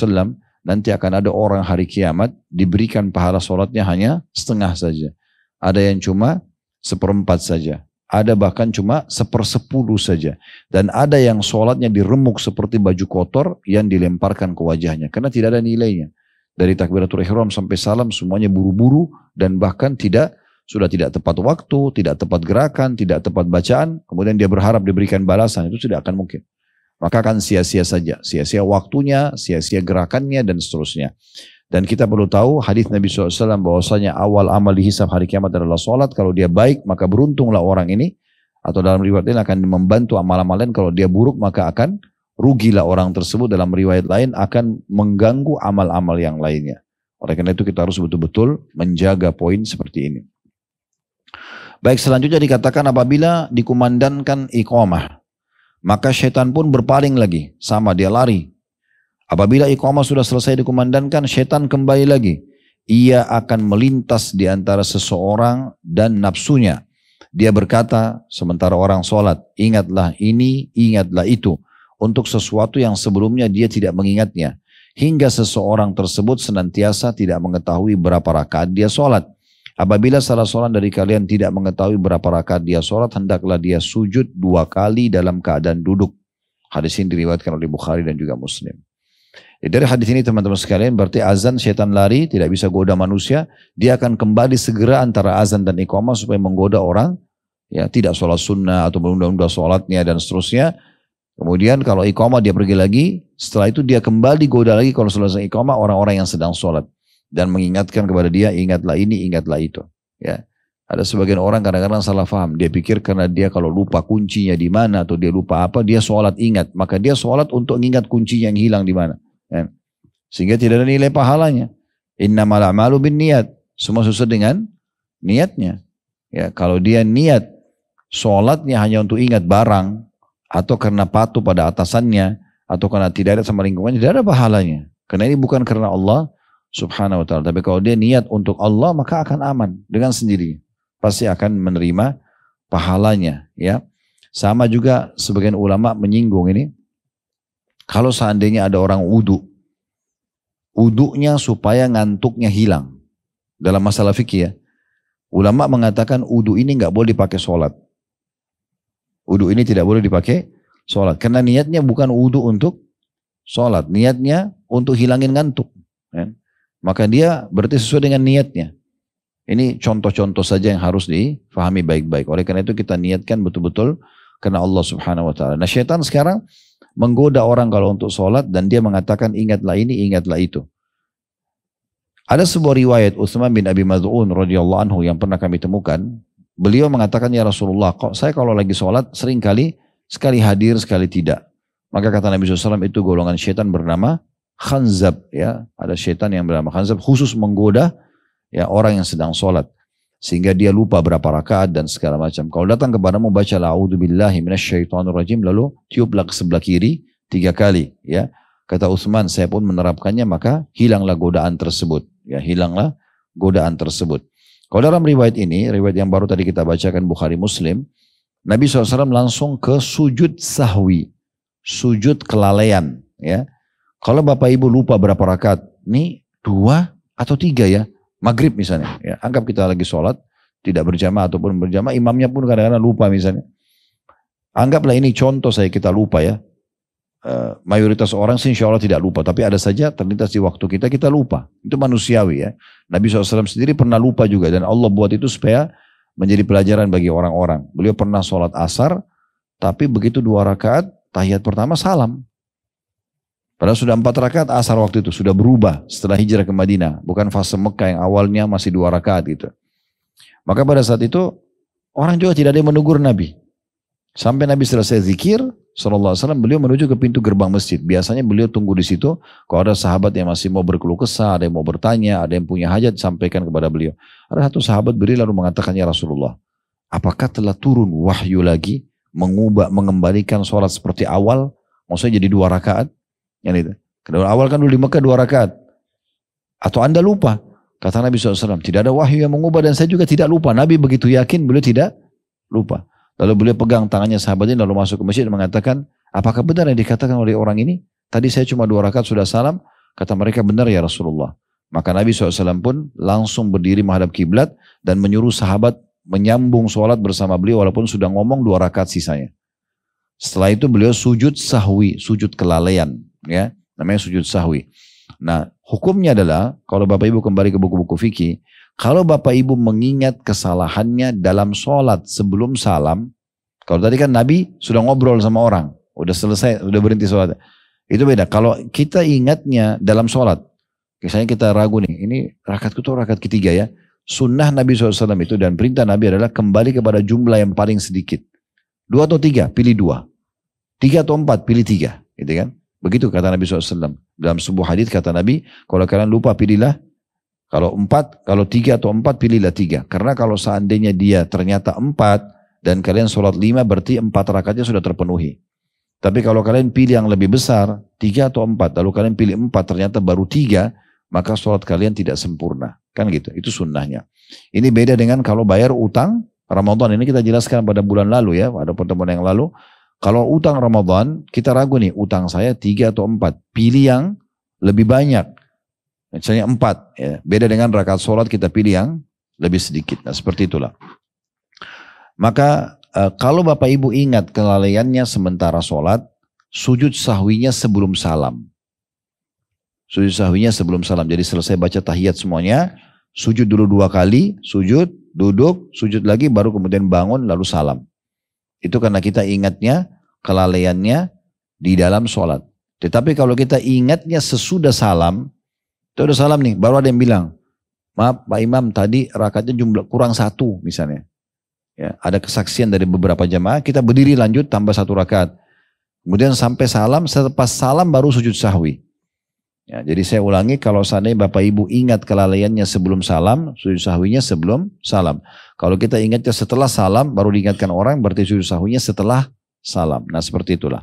Nanti akan ada orang hari kiamat diberikan pahala sholatnya hanya setengah saja. Ada yang cuma seperempat saja. Ada bahkan cuma sepersepuluh saja. Dan ada yang sholatnya diremuk seperti baju kotor yang dilemparkan ke wajahnya. Karena tidak ada nilainya. Dari takbiratul ihram sampai salam semuanya buru-buru dan bahkan tidak sudah tidak tepat waktu, tidak tepat gerakan, tidak tepat bacaan, kemudian dia berharap diberikan balasan, itu tidak akan mungkin. Maka akan sia-sia saja, sia-sia waktunya, sia-sia gerakannya dan seterusnya. Dan kita perlu tahu hadis Nabi SAW bahwasanya awal amal dihisab hari kiamat adalah sholat. Kalau dia baik maka beruntunglah orang ini. Atau dalam riwayat lain akan membantu amal-amal lain. Kalau dia buruk maka akan rugilah orang tersebut. Dalam riwayat lain akan mengganggu amal-amal yang lainnya. Oleh karena itu kita harus betul-betul menjaga poin seperti ini. Baik selanjutnya dikatakan apabila dikumandankan iqamah. Maka setan pun berpaling lagi, sama dia lari. Apabila iqamah sudah selesai dikumandangkan, setan kembali lagi. Ia akan melintas di antara seseorang dan nafsunya. Dia berkata, sementara orang sholat, ingatlah ini, ingatlah itu. Untuk sesuatu yang sebelumnya dia tidak mengingatnya. Hingga seseorang tersebut senantiasa tidak mengetahui berapa rakaat dia sholat Apabila salah seorang dari kalian tidak mengetahui berapa rakaat dia sholat, hendaklah dia sujud dua kali dalam keadaan duduk. Hadis ini diriwayatkan oleh Bukhari dan juga Muslim. Jadi eh, dari hadis ini teman-teman sekalian berarti azan setan lari tidak bisa goda manusia, dia akan kembali segera antara azan dan iqamah supaya menggoda orang ya tidak sholat sunnah atau menunda-nunda sholatnya dan seterusnya. Kemudian kalau iqamah dia pergi lagi, setelah itu dia kembali goda lagi kalau selesai iqamah orang-orang yang sedang sholat dan mengingatkan kepada dia ingatlah ini ingatlah itu ya ada sebagian orang kadang-kadang salah faham dia pikir karena dia kalau lupa kuncinya di mana atau dia lupa apa dia sholat ingat maka dia sholat untuk ingat kuncinya yang hilang di mana ya. sehingga tidak ada nilai pahalanya inna a'malu bin niat semua sesuai dengan niatnya ya kalau dia niat sholatnya hanya untuk ingat barang atau karena patuh pada atasannya atau karena tidak ada sama lingkungannya tidak ada pahalanya karena ini bukan karena Allah subhanahu wa ta'ala. Tapi kalau dia niat untuk Allah maka akan aman dengan sendiri, Pasti akan menerima pahalanya ya. Sama juga sebagian ulama menyinggung ini. Kalau seandainya ada orang wudhu. Wudhunya supaya ngantuknya hilang. Dalam masalah fikih ya. Ulama mengatakan wudhu ini nggak boleh dipakai sholat. Wudhu ini tidak boleh dipakai sholat. Karena niatnya bukan wudhu untuk sholat. Niatnya untuk hilangin ngantuk. Ya. Maka dia berarti sesuai dengan niatnya. Ini contoh-contoh saja yang harus difahami baik-baik. Oleh karena itu kita niatkan betul-betul karena Allah Subhanahu wa taala. Nah, setan sekarang menggoda orang kalau untuk sholat dan dia mengatakan ingatlah ini, ingatlah itu. Ada sebuah riwayat Utsman bin Abi Mad'un radhiyallahu anhu yang pernah kami temukan. Beliau mengatakan ya Rasulullah, kok saya kalau lagi sholat sering kali sekali hadir sekali tidak. Maka kata Nabi SAW itu golongan setan bernama khanzab ya ada setan yang bernama khanzab khusus menggoda ya orang yang sedang sholat sehingga dia lupa berapa rakaat dan segala macam. Kalau datang kepadamu baca laudzubillahi rajim lalu tiuplah ke sebelah kiri tiga kali ya. Kata Utsman saya pun menerapkannya maka hilanglah godaan tersebut ya hilanglah godaan tersebut. Kalau dalam riwayat ini, riwayat yang baru tadi kita bacakan Bukhari Muslim, Nabi SAW langsung ke sujud sahwi, sujud kelalaian ya. Kalau Bapak Ibu lupa berapa rakaat, ini dua atau tiga ya, maghrib misalnya. Ya, anggap kita lagi sholat, tidak berjamaah ataupun berjamaah, imamnya pun kadang-kadang lupa misalnya. Anggaplah ini contoh saya kita lupa ya. E, mayoritas orang sih insya Allah tidak lupa, tapi ada saja terlintas di waktu kita, kita lupa. Itu manusiawi ya. Nabi SAW sendiri pernah lupa juga dan Allah buat itu supaya menjadi pelajaran bagi orang-orang. Beliau pernah sholat asar, tapi begitu dua rakaat, tahiyat pertama salam. Padahal sudah empat rakaat asar waktu itu, sudah berubah setelah hijrah ke Madinah. Bukan fase Mekah yang awalnya masih dua rakaat gitu. Maka pada saat itu orang juga tidak ada yang menegur Nabi. Sampai Nabi selesai zikir, Sallallahu Alaihi Wasallam beliau menuju ke pintu gerbang masjid. Biasanya beliau tunggu di situ. Kalau ada sahabat yang masih mau berkeluh kesah, ada yang mau bertanya, ada yang punya hajat, sampaikan kepada beliau. Ada satu sahabat beri lalu mengatakannya Rasulullah, apakah telah turun wahyu lagi mengubah, mengembalikan sholat seperti awal? Maksudnya jadi dua rakaat? yang itu. Kedua awal kan dulu di Mekah dua rakaat. Atau anda lupa. Kata Nabi SAW, tidak ada wahyu yang mengubah dan saya juga tidak lupa. Nabi begitu yakin beliau tidak lupa. Lalu beliau pegang tangannya sahabatnya lalu masuk ke masjid dan mengatakan, apakah benar yang dikatakan oleh orang ini? Tadi saya cuma dua rakaat sudah salam. Kata mereka benar ya Rasulullah. Maka Nabi SAW pun langsung berdiri menghadap kiblat dan menyuruh sahabat menyambung sholat bersama beliau walaupun sudah ngomong dua rakaat sisanya. Setelah itu beliau sujud sahwi, sujud kelalaian ya namanya sujud sahwi. Nah, hukumnya adalah kalau Bapak Ibu kembali ke buku-buku fikih, kalau Bapak Ibu mengingat kesalahannya dalam sholat sebelum salam, kalau tadi kan Nabi sudah ngobrol sama orang, udah selesai, udah berhenti sholat. Itu beda. Kalau kita ingatnya dalam sholat, misalnya kita ragu nih, ini rakaat tuh rakaat ketiga ya. Sunnah Nabi SAW itu dan perintah Nabi adalah kembali kepada jumlah yang paling sedikit. Dua atau tiga, pilih dua. Tiga atau empat, pilih tiga. Gitu kan? Begitu kata Nabi SAW. Dalam sebuah hadis kata Nabi, kalau kalian lupa pilihlah kalau empat, kalau tiga atau empat pilihlah tiga. Karena kalau seandainya dia ternyata empat dan kalian sholat lima berarti empat rakatnya sudah terpenuhi. Tapi kalau kalian pilih yang lebih besar, tiga atau empat, lalu kalian pilih empat ternyata baru tiga, maka sholat kalian tidak sempurna. Kan gitu, itu sunnahnya. Ini beda dengan kalau bayar utang, Ramadan ini kita jelaskan pada bulan lalu ya, pada pertemuan yang lalu. Kalau utang Ramadan, kita ragu nih utang saya tiga atau empat. Pilih yang lebih banyak. Misalnya empat. Ya. Beda dengan rakaat sholat kita pilih yang lebih sedikit. Nah seperti itulah. Maka e, kalau Bapak Ibu ingat kelalaiannya sementara sholat, sujud sahwinya sebelum salam. Sujud sahwinya sebelum salam. Jadi selesai baca tahiyat semuanya, sujud dulu dua kali, sujud, duduk, sujud lagi, baru kemudian bangun, lalu salam. Itu karena kita ingatnya, kelalaiannya di dalam sholat. Tetapi kalau kita ingatnya sesudah salam, itu udah salam nih, baru ada yang bilang, maaf Pak Imam tadi rakatnya jumlah kurang satu misalnya. Ya, ada kesaksian dari beberapa jamaah, kita berdiri lanjut tambah satu rakat. Kemudian sampai salam, setelah salam baru sujud sahwi. Ya, jadi saya ulangi kalau seandainya Bapak Ibu ingat kelalaiannya sebelum salam, sujud sahwinya sebelum salam. Kalau kita ingatnya setelah salam baru diingatkan orang berarti sujud sahwinya setelah salam. Nah seperti itulah.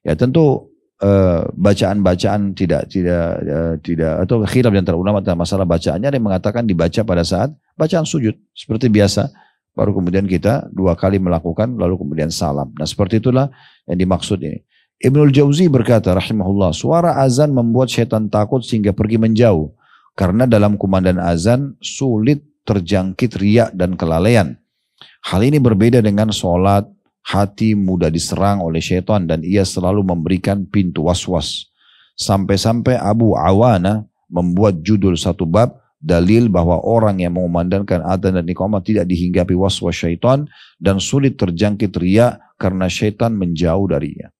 Ya tentu eh, bacaan-bacaan uh, tidak tidak uh, tidak atau khilaf yang terulama tentang masalah bacaannya ada yang mengatakan dibaca pada saat bacaan sujud seperti biasa baru kemudian kita dua kali melakukan lalu kemudian salam. Nah seperti itulah yang dimaksud ini. Ibnul Jauzi berkata rahimahullah, suara azan membuat setan takut sehingga pergi menjauh. Karena dalam kumandan azan sulit terjangkit riak dan kelalaian. Hal ini berbeda dengan sholat, hati mudah diserang oleh setan dan ia selalu memberikan pintu was-was. Sampai-sampai Abu Awana membuat judul satu bab dalil bahwa orang yang mengumandangkan adzan dan iqamah tidak dihinggapi waswas syaitan dan sulit terjangkit riak karena syaitan menjauh darinya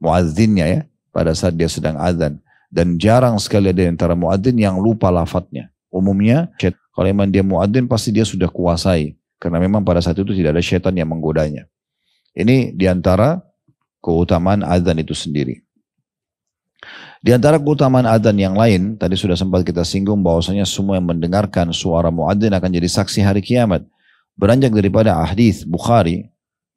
muadzinnya ya pada saat dia sedang azan dan jarang sekali ada antara muadzin yang lupa lafadznya. Umumnya kalau memang dia muadzin pasti dia sudah kuasai karena memang pada saat itu tidak ada setan yang menggodanya. Ini diantara keutamaan azan itu sendiri. Di antara keutamaan adzan yang lain, tadi sudah sempat kita singgung bahwasanya semua yang mendengarkan suara muadzin akan jadi saksi hari kiamat. Beranjak daripada hadis Bukhari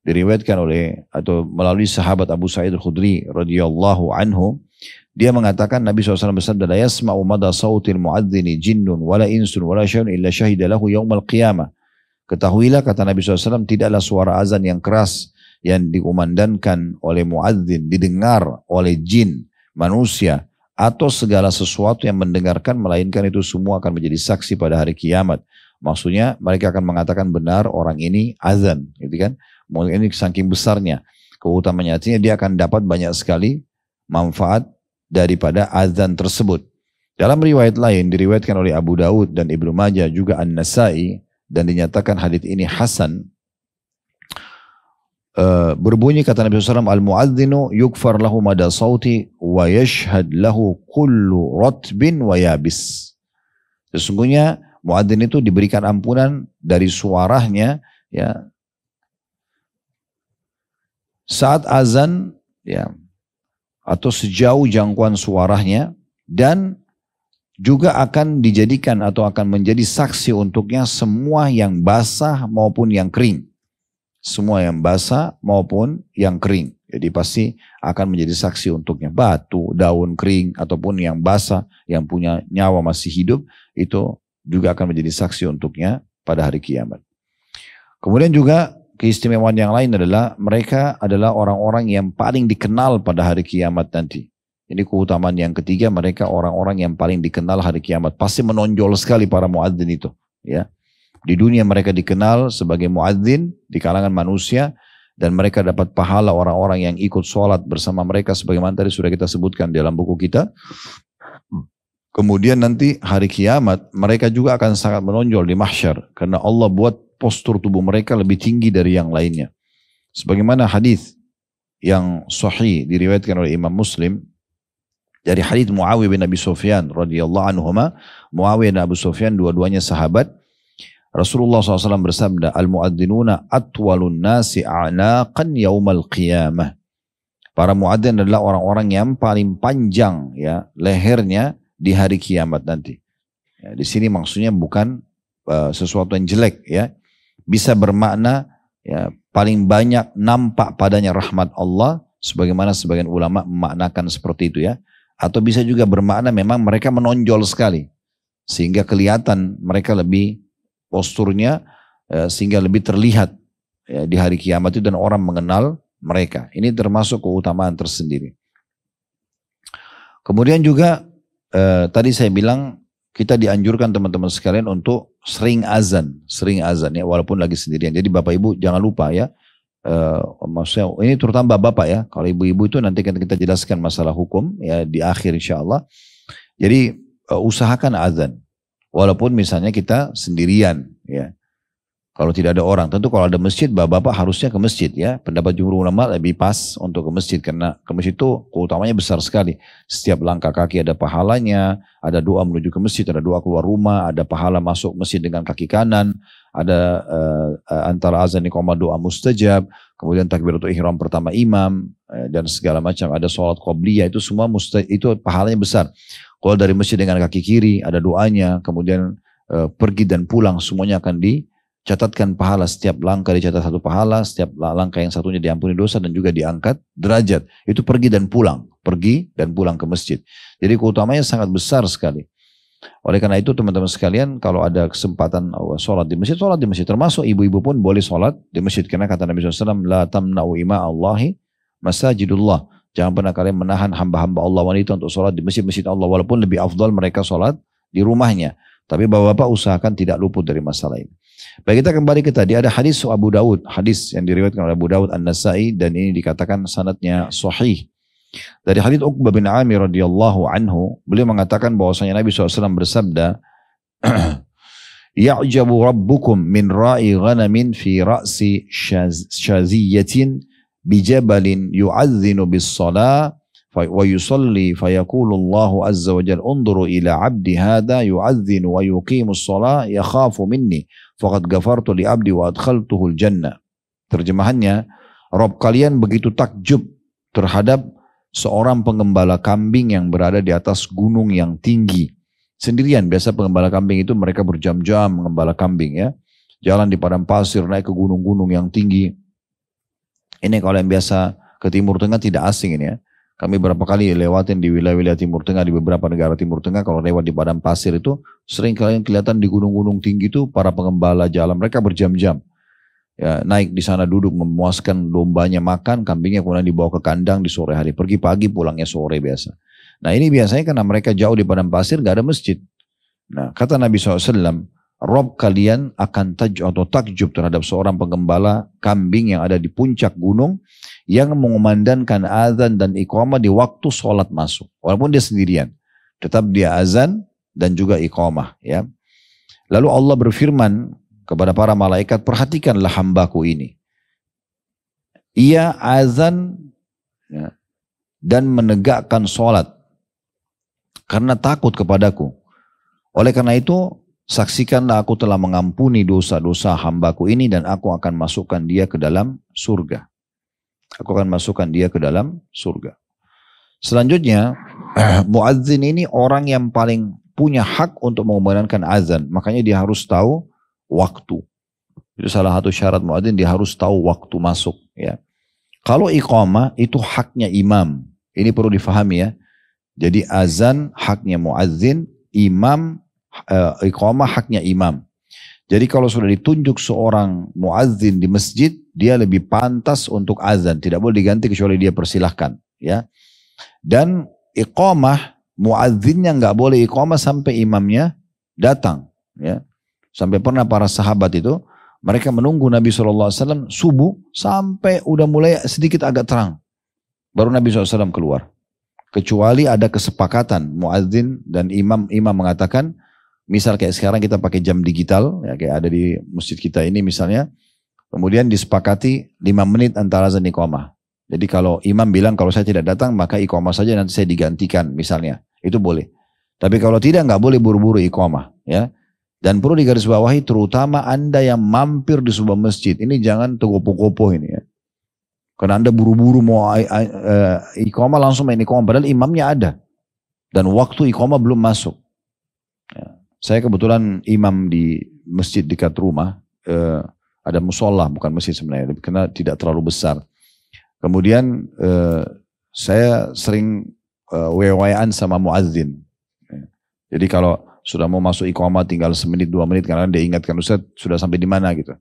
diriwayatkan oleh atau melalui sahabat Abu Sa'id Al-Khudri radhiyallahu anhu dia mengatakan Nabi SAW bersabda la yasma'u mada sautil muadzini jinnun wala insun wala syai'un illa syahida lahu yaumal qiyamah ketahuilah kata Nabi SAW tidaklah suara azan yang keras yang dikumandangkan oleh muadzin didengar oleh jin manusia atau segala sesuatu yang mendengarkan melainkan itu semua akan menjadi saksi pada hari kiamat maksudnya mereka akan mengatakan benar orang ini azan gitu kan Mulut ini saking besarnya keutamanya artinya dia akan dapat banyak sekali manfaat daripada azan tersebut. Dalam riwayat lain diriwayatkan oleh Abu Daud dan Ibnu Majah juga An-Nasai dan dinyatakan hadis ini hasan. Uh, berbunyi kata Nabi SAW, Al-mu'adzinu yukfar lahu mada sawti wa yashhad lahu kullu ratbin wa yabis. Sesungguhnya muadzin itu diberikan ampunan dari suaranya ya saat azan ya atau sejauh jangkauan suaranya dan juga akan dijadikan atau akan menjadi saksi untuknya semua yang basah maupun yang kering. Semua yang basah maupun yang kering. Jadi pasti akan menjadi saksi untuknya batu, daun kering ataupun yang basah yang punya nyawa masih hidup itu juga akan menjadi saksi untuknya pada hari kiamat. Kemudian juga keistimewaan yang lain adalah mereka adalah orang-orang yang paling dikenal pada hari kiamat nanti. Ini keutamaan yang ketiga mereka orang-orang yang paling dikenal hari kiamat. Pasti menonjol sekali para muadzin itu, ya. Di dunia mereka dikenal sebagai muadzin di kalangan manusia dan mereka dapat pahala orang-orang yang ikut sholat bersama mereka sebagaimana tadi sudah kita sebutkan dalam buku kita. Kemudian nanti hari kiamat mereka juga akan sangat menonjol di mahsyar karena Allah buat postur tubuh mereka lebih tinggi dari yang lainnya. Sebagaimana hadis yang sahih diriwayatkan oleh Imam Muslim dari hadis Muawiyah bin Abi Sufyan radhiyallahu ma Muawiyah dan Abu Sufyan dua-duanya sahabat Rasulullah SAW bersabda al-muadzinuna atwalun nasi a'naqan yaumal qiyamah Para muadzin adalah orang-orang yang paling panjang ya lehernya di hari kiamat nanti. Ya, di sini maksudnya bukan uh, sesuatu yang jelek ya, bisa bermakna ya, paling banyak nampak padanya rahmat Allah sebagaimana sebagian ulama memaknakan seperti itu ya atau bisa juga bermakna memang mereka menonjol sekali sehingga kelihatan mereka lebih posturnya ya, sehingga lebih terlihat ya, di hari kiamat itu dan orang mengenal mereka ini termasuk keutamaan tersendiri kemudian juga eh, tadi saya bilang kita dianjurkan teman-teman sekalian untuk sering azan, sering azan ya walaupun lagi sendirian. Jadi Bapak Ibu jangan lupa ya. Uh, maksudnya ini terutama bapak ya kalau ibu-ibu itu nanti kita, kita jelaskan masalah hukum ya di akhir insya Allah jadi uh, usahakan azan walaupun misalnya kita sendirian ya kalau tidak ada orang, tentu kalau ada masjid, bapak-bapak harusnya ke masjid ya. Pendapat jumhur ulama lebih pas untuk ke masjid karena ke masjid itu keutamanya besar sekali. Setiap langkah kaki ada pahalanya, ada doa menuju ke masjid, ada doa keluar rumah, ada pahala masuk masjid dengan kaki kanan, ada uh, antara azan koma doa mustajab, kemudian untuk ihram pertama imam eh, dan segala macam, ada sholat qobliyah itu semua mustajab, itu pahalanya besar. Kalau dari masjid dengan kaki kiri ada doanya, kemudian uh, pergi dan pulang semuanya akan di Catatkan pahala setiap langkah dicatat satu pahala, setiap langkah yang satunya diampuni dosa dan juga diangkat derajat. Itu pergi dan pulang, pergi dan pulang ke masjid. Jadi keutamanya sangat besar sekali. Oleh karena itu teman-teman sekalian kalau ada kesempatan oh, sholat di masjid, sholat di masjid. Termasuk ibu-ibu pun boleh sholat di masjid. Karena kata Nabi SAW, La tamna'u ima Allahi masajidullah. Jangan pernah kalian menahan hamba-hamba Allah wanita untuk sholat di masjid-masjid Allah. Walaupun lebih afdal mereka sholat di rumahnya. Tapi bapak-bapak usahakan tidak luput dari masalah ini. Baik kita kembali ke tadi ada hadis Abu Daud, hadis yang diriwayatkan oleh Abu Daud An-Nasa'i dan ini dikatakan sanatnya sahih. Dari hadis Uqbah bin Amir radhiyallahu anhu, beliau mengatakan bahwasanya Nabi SAW bersabda, Ya'jabu rabbukum min ra'i ghanamin fi ra'si shaziyatin syaziyatin bijabalin yu'adzinu bis salah ويصلي فيقول الله عز وجل انظروا إلى عبد هذا يعذن ويقيم الصلاة يخاف مني Faqad ghafartu li abdi wa adkhaltuhul jannah. Terjemahannya, Rob kalian begitu takjub terhadap seorang pengembala kambing yang berada di atas gunung yang tinggi. Sendirian biasa pengembala kambing itu mereka berjam-jam mengembala kambing ya. Jalan di padang pasir naik ke gunung-gunung yang tinggi. Ini kalau yang biasa ke Timur Tengah tidak asing ini ya. Kami berapa kali lewatin di wilayah-wilayah Timur Tengah, di beberapa negara Timur Tengah, kalau lewat di padang pasir itu, sering kalian kelihatan di gunung-gunung tinggi itu, para pengembala jalan, mereka berjam-jam. Ya, naik di sana duduk, memuaskan dombanya makan, kambingnya kemudian dibawa ke kandang di sore hari. Pergi pagi, pulangnya sore biasa. Nah ini biasanya karena mereka jauh di padang pasir, gak ada masjid. Nah kata Nabi SAW, Rob kalian akan tajub atau takjub terhadap seorang penggembala kambing yang ada di puncak gunung yang mengumandangkan azan dan iqamah di waktu sholat masuk. Walaupun dia sendirian. Tetap dia azan dan juga iqamah. Ya. Lalu Allah berfirman kepada para malaikat, perhatikanlah hambaku ini. Ia azan ya, dan menegakkan sholat karena takut kepadaku. Oleh karena itu Saksikanlah aku telah mengampuni dosa-dosa hambaku ini dan aku akan masukkan dia ke dalam surga. Aku akan masukkan dia ke dalam surga. Selanjutnya, muadzin ini orang yang paling punya hak untuk mengumandangkan azan. Makanya dia harus tahu waktu. Itu salah satu syarat muadzin, dia harus tahu waktu masuk. Ya. Kalau iqamah itu haknya imam. Ini perlu difahami ya. Jadi azan haknya muadzin, imam uh, iqamah haknya imam. Jadi kalau sudah ditunjuk seorang muazzin di masjid, dia lebih pantas untuk azan, tidak boleh diganti kecuali dia persilahkan, ya. Dan iqamah muazzinnya nggak boleh iqamah sampai imamnya datang, ya. Sampai pernah para sahabat itu mereka menunggu Nabi SAW subuh sampai udah mulai sedikit agak terang. Baru Nabi SAW keluar. Kecuali ada kesepakatan muadzin dan imam imam mengatakan Misal kayak sekarang kita pakai jam digital, ya kayak ada di masjid kita ini misalnya. Kemudian disepakati 5 menit antara azan iqamah. Jadi kalau imam bilang kalau saya tidak datang maka iqamah saja nanti saya digantikan misalnya. Itu boleh. Tapi kalau tidak nggak boleh buru-buru iqamah ya. Dan perlu digarisbawahi terutama Anda yang mampir di sebuah masjid. Ini jangan tegopo-gopo ini ya. Karena Anda buru-buru mau eh, iqamah langsung main iqamah. Padahal imamnya ada. Dan waktu iqamah belum masuk. Ya. Saya kebetulan imam di masjid dekat rumah, eh, ada musola bukan masjid sebenarnya, karena tidak terlalu besar. Kemudian eh, saya sering eh, wewayan sama muazzin. Jadi kalau sudah mau masuk ikhoma tinggal semenit dua menit karena dia ingatkan Ustaz sudah sampai di mana gitu.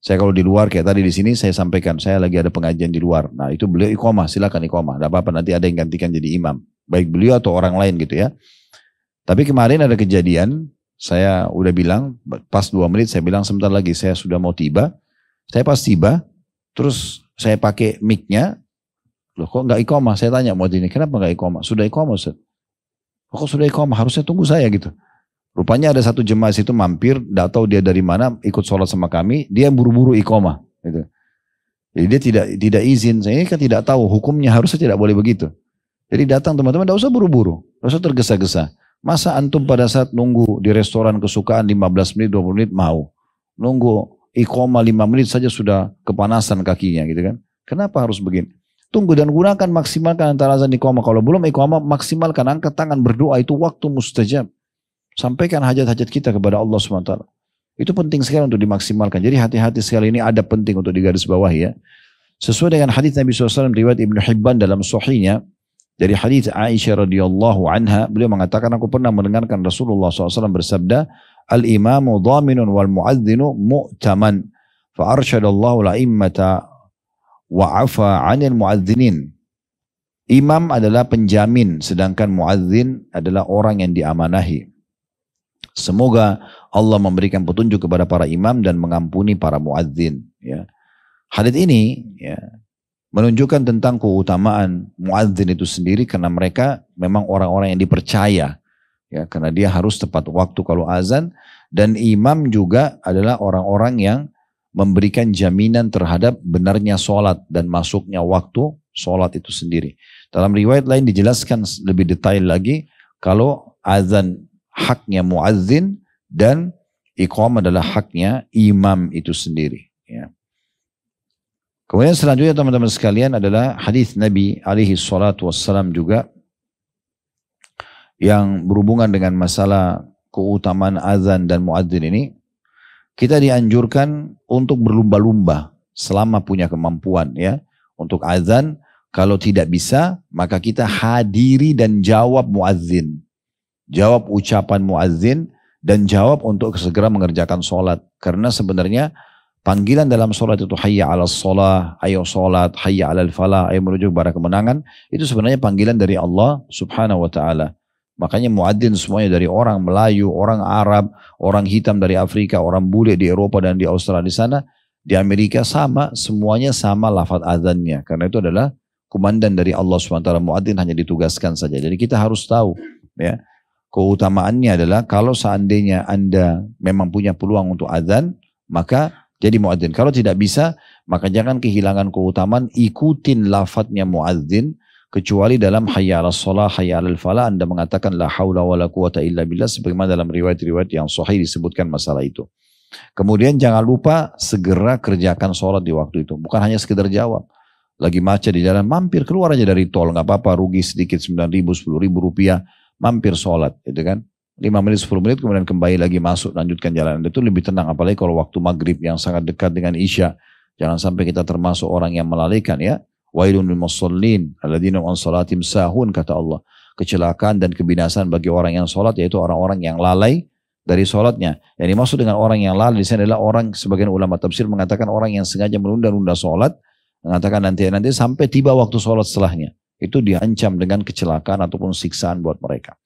Saya kalau di luar kayak tadi di sini saya sampaikan saya lagi ada pengajian di luar. Nah itu beliau ikhoma silakan ikhoma. Tidak apa-apa nanti ada yang gantikan jadi imam. Baik beliau atau orang lain gitu ya. Tapi kemarin ada kejadian saya udah bilang, pas dua menit saya bilang sebentar lagi saya sudah mau tiba. Saya pas tiba, terus saya pakai mic Loh kok nggak ikoma? Saya tanya mau ini kenapa nggak ikoma? Sudah ikoma Ustaz. kok sudah ikoma? Harusnya tunggu saya gitu. Rupanya ada satu jemaah situ mampir, nggak tahu dia dari mana, ikut sholat sama kami, dia buru-buru ikoma. Gitu. Jadi dia tidak tidak izin, saya kan tidak tahu hukumnya harusnya tidak boleh begitu. Jadi datang teman-teman, tidak usah buru-buru, tidak usah tergesa-gesa. Masa antum pada saat nunggu di restoran kesukaan 15 menit, 20 menit mau. Nunggu ikoma 5 menit saja sudah kepanasan kakinya gitu kan. Kenapa harus begini? Tunggu dan gunakan maksimalkan antara azan ikoma. Kalau belum ikoma maksimalkan angkat tangan berdoa itu waktu mustajab. Sampaikan hajat-hajat kita kepada Allah SWT. Itu penting sekali untuk dimaksimalkan. Jadi hati-hati sekali ini ada penting untuk digaris bawah ya. Sesuai dengan hadis Nabi SAW riwayat Ibn Hibban dalam suhinya dari hadis Aisyah radhiyallahu anha, beliau mengatakan aku pernah mendengarkan Rasulullah SAW bersabda, al imamu dhaminun wal muadzinu mu'taman. Fa arsyadallahu la immata wa afa anil muadzinin. Imam adalah penjamin, sedangkan muadzin adalah orang yang diamanahi. Semoga Allah memberikan petunjuk kepada para imam dan mengampuni para muadzin. Ya. Hadis ini ya, menunjukkan tentang keutamaan muadzin itu sendiri karena mereka memang orang-orang yang dipercaya ya karena dia harus tepat waktu kalau azan dan imam juga adalah orang-orang yang memberikan jaminan terhadap benarnya sholat dan masuknya waktu sholat itu sendiri. Dalam riwayat lain dijelaskan lebih detail lagi kalau azan haknya muadzin dan iqam adalah haknya imam itu sendiri. Ya. Kemudian selanjutnya teman-teman sekalian adalah hadis Nabi alaihi salatu wassalam juga yang berhubungan dengan masalah keutamaan azan dan muadzin ini. Kita dianjurkan untuk berlumba-lumba selama punya kemampuan ya. Untuk azan kalau tidak bisa maka kita hadiri dan jawab muadzin. Jawab ucapan muadzin dan jawab untuk segera mengerjakan sholat. Karena sebenarnya Panggilan dalam sholat itu hayya ala sholat, ayo sholat, hayya ala falah, ayo merujuk kepada kemenangan. Itu sebenarnya panggilan dari Allah subhanahu wa ta'ala. Makanya muadzin semuanya dari orang Melayu, orang Arab, orang hitam dari Afrika, orang bule di Eropa dan di Australia di sana. Di Amerika sama, semuanya sama lafad azannya. Karena itu adalah kumandan dari Allah SWT. Muadzin hanya ditugaskan saja. Jadi kita harus tahu ya keutamaannya adalah kalau seandainya Anda memang punya peluang untuk azan, maka jadi muadzin. Kalau tidak bisa, maka jangan kehilangan keutamaan. Ikutin lafadznya muadzin. Kecuali dalam hayya ala hayal hayya ala falah. Anda mengatakan la haula wa la quwata illa billah. Sebagaimana dalam riwayat-riwayat yang sahih disebutkan masalah itu. Kemudian jangan lupa segera kerjakan sholat di waktu itu. Bukan hanya sekedar jawab. Lagi macet di jalan, mampir keluar aja dari tol. nggak apa-apa, rugi sedikit 9 ribu, 10 ribu rupiah. Mampir sholat, gitu kan. 5 menit 10 menit kemudian kembali lagi masuk lanjutkan jalan itu lebih tenang apalagi kalau waktu maghrib yang sangat dekat dengan isya jangan sampai kita termasuk orang yang melalaikan ya wailun lil musallin alladziina an salatim sahun kata Allah kecelakaan dan kebinasaan bagi orang yang sholat yaitu orang-orang yang lalai dari sholatnya. Yang dimaksud dengan orang yang lalai di sini adalah orang sebagian ulama tafsir mengatakan orang yang sengaja menunda-nunda sholat mengatakan nanti nanti sampai tiba waktu sholat setelahnya itu diancam dengan kecelakaan ataupun siksaan buat mereka.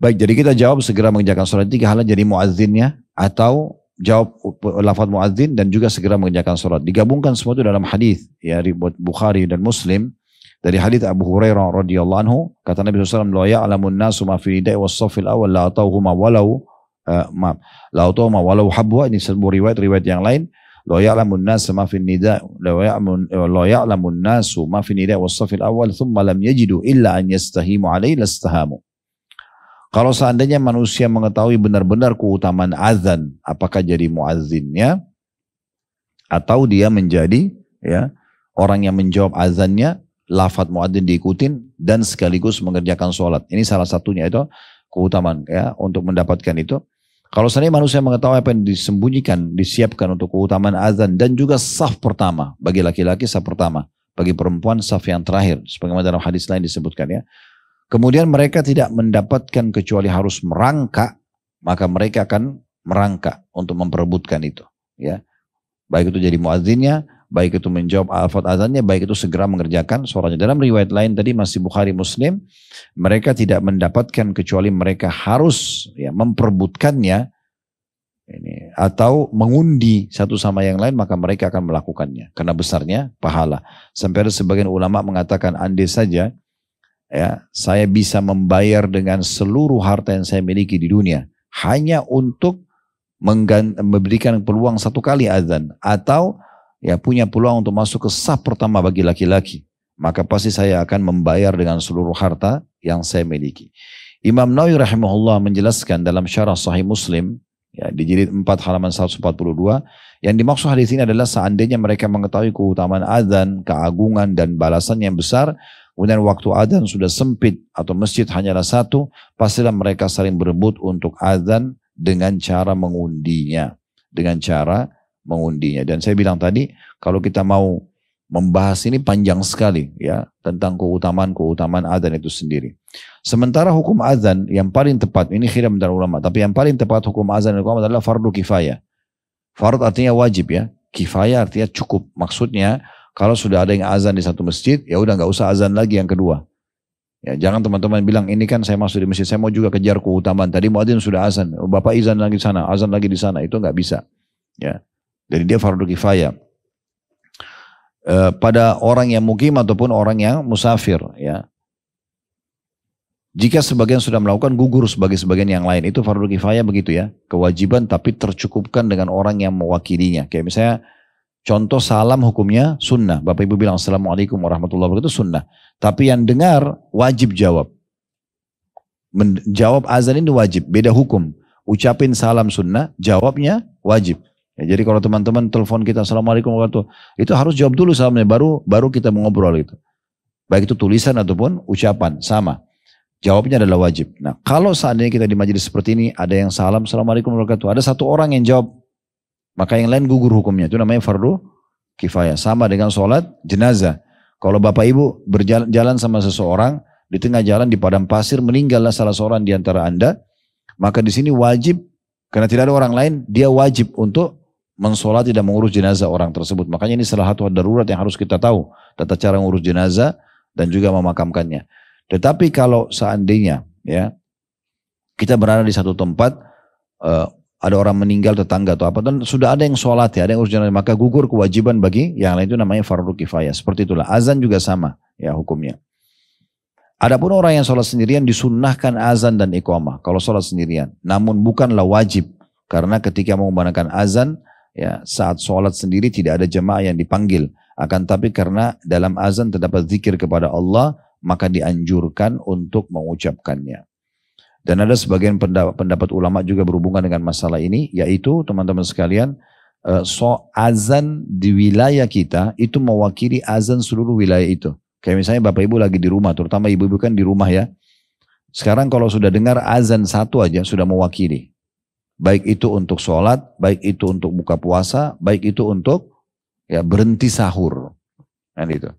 Baik, jadi kita jawab segera mengerjakan sholat tiga hal jadi muadzinnya atau jawab lafaz muadzin dan juga segera mengerjakan sholat. Digabungkan semua itu dalam hadis ya riwayat Bukhari dan Muslim dari hadis Abu Hurairah radhiyallahu anhu kata Nabi SAW alaihi wasallam ya'lamun nasu ma fi da'i was safil awal la ma walau ma eh, maaf la walau habwa ini sebuah riwayat-riwayat yang lain la ya'lamun nasu ma fi nida la ya'lamun nasu ma fi nida was safil awal thumma lam yajidu illa an yastahimu alaihi lastahamu kalau seandainya manusia mengetahui benar-benar keutamaan azan, apakah jadi muazzinnya atau dia menjadi ya orang yang menjawab azannya, lafat muadzin diikutin dan sekaligus mengerjakan sholat. Ini salah satunya itu keutamaan ya untuk mendapatkan itu. Kalau seandainya manusia mengetahui apa yang disembunyikan, disiapkan untuk keutamaan azan dan juga saf pertama bagi laki-laki saf pertama, bagi perempuan saf yang terakhir sebagaimana dalam hadis lain disebutkan ya. Kemudian mereka tidak mendapatkan kecuali harus merangkak, maka mereka akan merangkak untuk memperebutkan itu. Ya, baik itu jadi muadzinnya, baik itu menjawab alfat azannya, baik itu segera mengerjakan suaranya. Dalam riwayat lain tadi masih Bukhari Muslim, mereka tidak mendapatkan kecuali mereka harus ya, memperebutkannya ini atau mengundi satu sama yang lain maka mereka akan melakukannya karena besarnya pahala. Sampai ada sebagian ulama mengatakan andai saja ya saya bisa membayar dengan seluruh harta yang saya miliki di dunia hanya untuk memberikan peluang satu kali azan atau ya punya peluang untuk masuk ke sah pertama bagi laki-laki maka pasti saya akan membayar dengan seluruh harta yang saya miliki Imam Nawawi rahimahullah menjelaskan dalam syarah sahih Muslim ya, di jilid 4 halaman 142 yang dimaksud hadis ini adalah seandainya mereka mengetahui keutamaan azan, keagungan dan balasan yang besar Kemudian waktu adzan sudah sempit atau masjid hanyalah satu, pastilah mereka saling berebut untuk adzan dengan cara mengundinya, dengan cara mengundinya. Dan saya bilang tadi, kalau kita mau membahas ini panjang sekali ya tentang keutamaan-keutamaan adzan itu sendiri. Sementara hukum azan yang paling tepat ini khilaf antara ulama, tapi yang paling tepat hukum azan itu adalah fardu kifayah. Fardu artinya wajib ya, kifayah artinya cukup. Maksudnya kalau sudah ada yang azan di satu masjid, ya udah nggak usah azan lagi yang kedua. Ya, jangan teman-teman bilang ini kan saya masuk di masjid, saya mau juga kejar keutamaan. Tadi muadzin sudah azan, oh, bapak izan lagi di sana, azan lagi di sana, itu nggak bisa. Ya, jadi dia fardu kifayah. E, pada orang yang mukim ataupun orang yang musafir, ya. Jika sebagian sudah melakukan gugur sebagai sebagian yang lain, itu fardu kifayah begitu ya, kewajiban tapi tercukupkan dengan orang yang mewakilinya. Kayak misalnya Contoh salam hukumnya sunnah. Bapak Ibu bilang Assalamualaikum warahmatullahi wabarakatuh sunnah. Tapi yang dengar wajib jawab. Menjawab azan ini wajib, beda hukum. Ucapin salam sunnah, jawabnya wajib. Ya, jadi kalau teman-teman telepon kita Assalamualaikum warahmatullahi wabarakatuh, itu harus jawab dulu salamnya, baru baru kita mengobrol itu. Baik itu tulisan ataupun ucapan, sama. Jawabnya adalah wajib. Nah kalau seandainya kita di majelis seperti ini, ada yang salam Assalamualaikum warahmatullahi wabarakatuh. Ada satu orang yang jawab maka yang lain gugur hukumnya. Itu namanya fardu kifayah. Sama dengan sholat jenazah. Kalau bapak ibu berjalan jalan sama seseorang di tengah jalan di padang pasir meninggallah salah seorang di antara anda, maka di sini wajib karena tidak ada orang lain dia wajib untuk mensolat tidak mengurus jenazah orang tersebut. Makanya ini salah satu darurat yang harus kita tahu tata cara mengurus jenazah dan juga memakamkannya. Tetapi kalau seandainya ya kita berada di satu tempat uh, ada orang meninggal tetangga atau apa dan sudah ada yang sholat ya ada yang urus jenazah maka gugur kewajiban bagi yang lain itu namanya fardu kifayah seperti itulah azan juga sama ya hukumnya Adapun orang yang sholat sendirian disunnahkan azan dan iqamah kalau sholat sendirian namun bukanlah wajib karena ketika mengumandangkan azan ya saat sholat sendiri tidak ada jemaah yang dipanggil akan tapi karena dalam azan terdapat zikir kepada Allah maka dianjurkan untuk mengucapkannya dan ada sebagian pendapat, pendapat ulama juga berhubungan dengan masalah ini, yaitu teman-teman sekalian, eh, so azan di wilayah kita itu mewakili azan seluruh wilayah itu. Kayak misalnya bapak ibu lagi di rumah, terutama ibu-ibu kan di rumah ya. Sekarang kalau sudah dengar azan satu aja sudah mewakili. Baik itu untuk sholat, baik itu untuk buka puasa, baik itu untuk ya berhenti sahur. Nah, kan itu.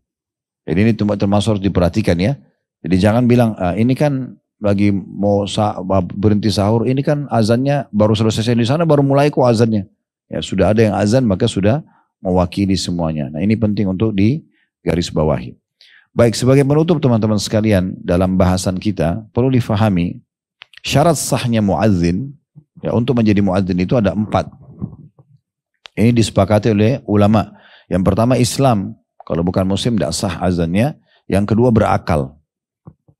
Jadi ini termasuk harus diperhatikan ya. Jadi jangan bilang, ah, ini kan lagi mau sa berhenti sahur, ini kan azannya baru selesai di sana baru mulai kok azannya. Ya sudah ada yang azan maka sudah mewakili semuanya. Nah ini penting untuk di garis bawahi. Baik sebagai penutup teman-teman sekalian dalam bahasan kita perlu difahami syarat sahnya muadzin ya untuk menjadi muadzin itu ada empat. Ini disepakati oleh ulama. Yang pertama Islam kalau bukan muslim tidak sah azannya. Yang kedua berakal.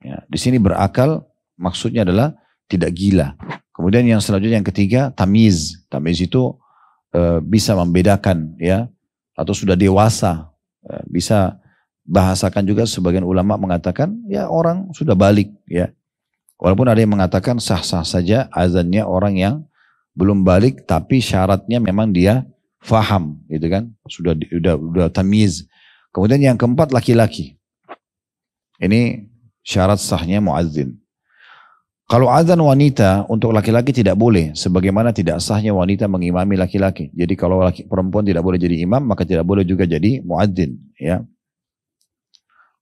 Ya, di sini berakal Maksudnya adalah tidak gila. Kemudian yang selanjutnya yang ketiga tamiz. Tamiz itu e, bisa membedakan ya atau sudah dewasa. E, bisa bahasakan juga sebagian ulama mengatakan ya orang sudah balik ya. Walaupun ada yang mengatakan sah-sah saja azannya orang yang belum balik tapi syaratnya memang dia faham gitu kan. Sudah sudah sudah tamiz. Kemudian yang keempat laki-laki. Ini syarat sahnya muazzin. Kalau azan wanita untuk laki-laki tidak boleh, sebagaimana tidak sahnya wanita mengimami laki-laki. Jadi kalau laki, perempuan tidak boleh jadi imam, maka tidak boleh juga jadi muadzin. Ya.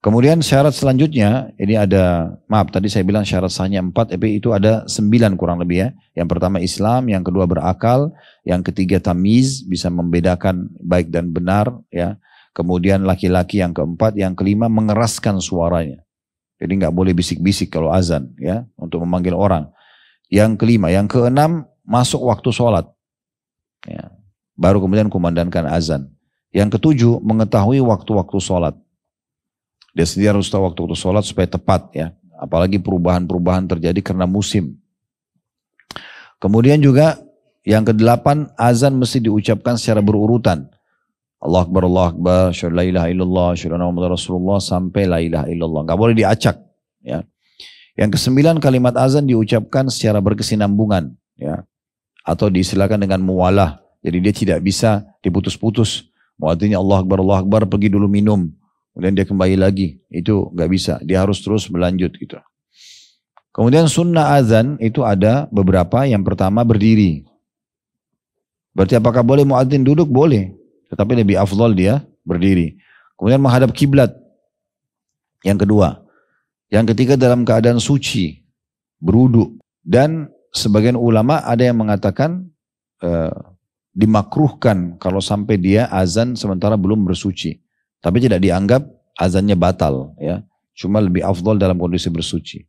Kemudian syarat selanjutnya, ini ada, maaf tadi saya bilang syarat sahnya empat, tapi itu ada sembilan kurang lebih ya. Yang pertama Islam, yang kedua berakal, yang ketiga tamiz, bisa membedakan baik dan benar ya. Kemudian laki-laki yang keempat, yang kelima mengeraskan suaranya. Jadi nggak boleh bisik-bisik kalau azan ya untuk memanggil orang. Yang kelima, yang keenam masuk waktu sholat. Ya. Baru kemudian kumandangkan azan. Yang ketujuh mengetahui waktu-waktu sholat. Dia sendiri harus tahu waktu-waktu sholat supaya tepat ya. Apalagi perubahan-perubahan terjadi karena musim. Kemudian juga yang kedelapan azan mesti diucapkan secara berurutan. Allah Akbar, Allah Akbar, syahadu la ilaha illallah, syahadu Muhammad Rasulullah, sampai la ilaha illallah. Gak boleh diacak. Ya. Yang kesembilan kalimat azan diucapkan secara berkesinambungan. Ya. Atau disilakan dengan muwalah. Jadi dia tidak bisa diputus-putus. Muadzinnya Allah Akbar, Allah Akbar, pergi dulu minum. Kemudian dia kembali lagi. Itu gak bisa. Dia harus terus berlanjut gitu. Kemudian sunnah azan itu ada beberapa. Yang pertama berdiri. Berarti apakah boleh muadzin duduk? Boleh. Tetapi lebih afdol dia berdiri. Kemudian menghadap kiblat. Yang kedua. Yang ketiga dalam keadaan suci, beruduk. Dan sebagian ulama ada yang mengatakan e, dimakruhkan kalau sampai dia azan sementara belum bersuci. Tapi tidak dianggap azannya batal ya. Cuma lebih afdol dalam kondisi bersuci.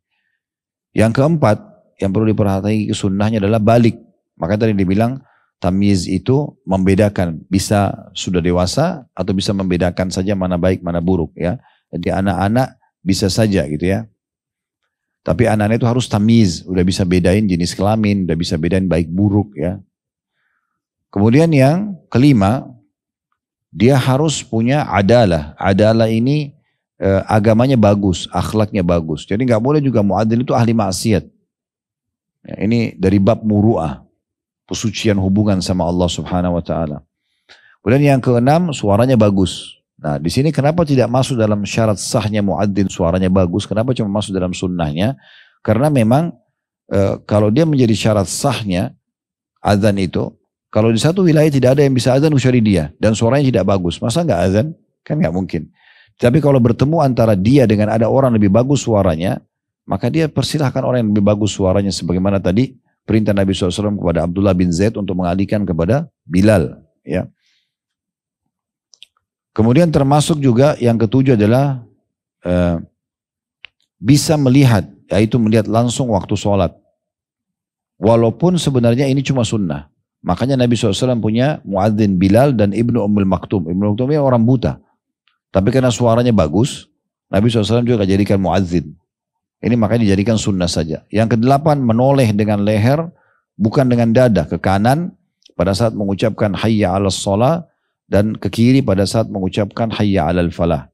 Yang keempat, yang perlu diperhatikan sunnahnya adalah balik. Makanya tadi dibilang Tamiz itu membedakan, bisa sudah dewasa atau bisa membedakan saja mana baik mana buruk ya. Jadi anak-anak bisa saja gitu ya. Tapi anak-anak itu harus tamiz, udah bisa bedain jenis kelamin, udah bisa bedain baik buruk ya. Kemudian yang kelima, dia harus punya adalah. Adalah ini e, agamanya bagus, akhlaknya bagus. Jadi nggak boleh juga muadzin itu ahli maksiat. Ya, ini dari bab muruah pesucian hubungan sama Allah Subhanahu wa taala. Kemudian yang keenam, suaranya bagus. Nah, di sini kenapa tidak masuk dalam syarat sahnya muadzin suaranya bagus? Kenapa cuma masuk dalam sunnahnya? Karena memang e, kalau dia menjadi syarat sahnya azan itu, kalau di satu wilayah tidak ada yang bisa azan kecuali dia dan suaranya tidak bagus, masa nggak azan? Kan nggak mungkin. Tapi kalau bertemu antara dia dengan ada orang lebih bagus suaranya, maka dia persilahkan orang yang lebih bagus suaranya sebagaimana tadi perintah Nabi SAW kepada Abdullah bin Zaid untuk mengalihkan kepada Bilal. Ya. Kemudian termasuk juga yang ketujuh adalah uh, bisa melihat, yaitu melihat langsung waktu sholat. Walaupun sebenarnya ini cuma sunnah. Makanya Nabi SAW punya muadzin Bilal dan Ibnu Ummul Maktum. Ibnu Maktum ya orang buta. Tapi karena suaranya bagus, Nabi SAW juga jadikan muadzin. Ini makanya dijadikan sunnah saja. Yang kedelapan, menoleh dengan leher, bukan dengan dada, ke kanan pada saat mengucapkan hayya ala sholah, dan ke kiri pada saat mengucapkan hayya ala falah.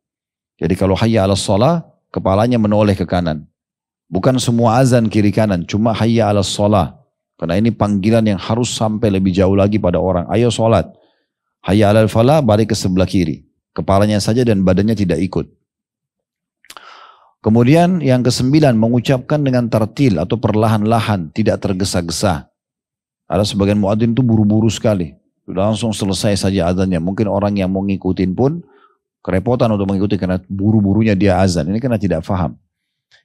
Jadi kalau hayya ala sholah, kepalanya menoleh ke kanan. Bukan semua azan kiri kanan, cuma hayya ala sholah. Karena ini panggilan yang harus sampai lebih jauh lagi pada orang. Ayo sholat. Hayya ala falah, balik ke sebelah kiri. Kepalanya saja dan badannya tidak ikut. Kemudian yang kesembilan mengucapkan dengan tertil atau perlahan-lahan tidak tergesa-gesa. Ada sebagian muadzin itu buru-buru sekali. Sudah langsung selesai saja azannya. Mungkin orang yang mau ngikutin pun kerepotan untuk mengikuti karena buru-burunya dia azan. Ini karena tidak faham.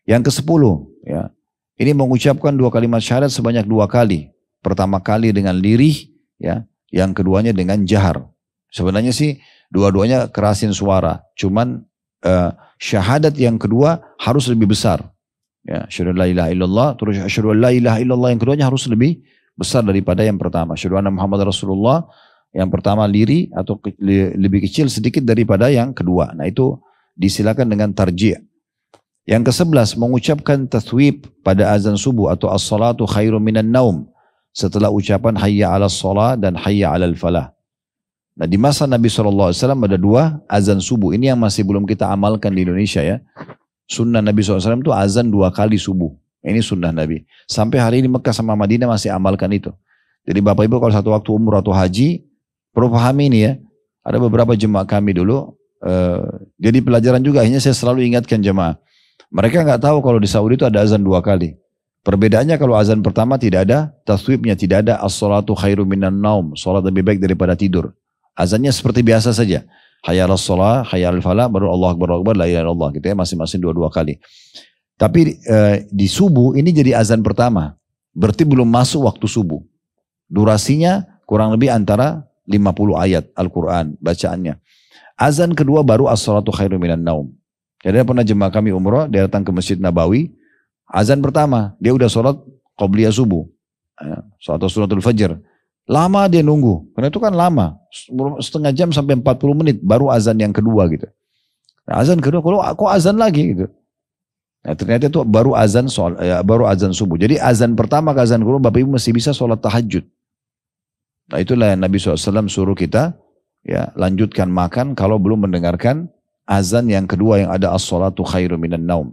Yang ke sepuluh ya. Ini mengucapkan dua kalimat syahadat sebanyak dua kali. Pertama kali dengan lirih ya. Yang keduanya dengan jahar. Sebenarnya sih dua-duanya kerasin suara. Cuman uh, syahadat yang kedua harus lebih besar. Ya, syahadu la ilaha illallah, terus syahadu la ilaha illallah yang keduanya harus lebih besar daripada yang pertama. Syahadu anna Muhammad Rasulullah yang pertama liri atau ke, li, lebih kecil sedikit daripada yang kedua. Nah itu disilakan dengan tarjih. Yang ke-11 mengucapkan taswib pada azan subuh atau as-salatu khairu minan naum setelah ucapan hayya 'alas salat dan hayya 'alal falah. Nah di masa Nabi SAW ada dua azan subuh. Ini yang masih belum kita amalkan di Indonesia ya. Sunnah Nabi SAW itu azan dua kali subuh. Ini sunnah Nabi. Sampai hari ini Mekah sama Madinah masih amalkan itu. Jadi Bapak Ibu kalau satu waktu umur atau haji, perlu pahami ini ya. Ada beberapa jemaah kami dulu. Uh, jadi pelajaran juga akhirnya saya selalu ingatkan jemaah. Mereka nggak tahu kalau di Saudi itu ada azan dua kali. Perbedaannya kalau azan pertama tidak ada taswibnya, tidak ada as-salatu khairu minan naum. Salat lebih baik daripada tidur. Azannya seperti biasa saja. Hayal sholat, hayal falah, baru Allah Akbar, Akbar, la ilaha illallah gitu ya. Masing-masing dua-dua kali. Tapi e, di subuh ini jadi azan pertama. Berarti belum masuk waktu subuh. Durasinya kurang lebih antara 50 ayat Al-Quran bacaannya. Azan kedua baru as-salatu khairu minan naum. Jadi pernah jemaah kami umroh, dia datang ke Masjid Nabawi. Azan pertama, dia udah sholat qobliya subuh. Eh, sholat sunnatul fajr. Lama dia nunggu. Karena itu kan lama. Setengah jam sampai 40 menit baru azan yang kedua gitu. Nah, azan kedua kalau aku azan lagi gitu. Nah, ternyata itu baru azan soal, ya, baru azan subuh. Jadi azan pertama ke azan kedua Bapak Ibu masih bisa sholat tahajud. Nah itulah yang Nabi SAW suruh kita ya lanjutkan makan kalau belum mendengarkan azan yang kedua yang ada as-salatu khairu minan naum.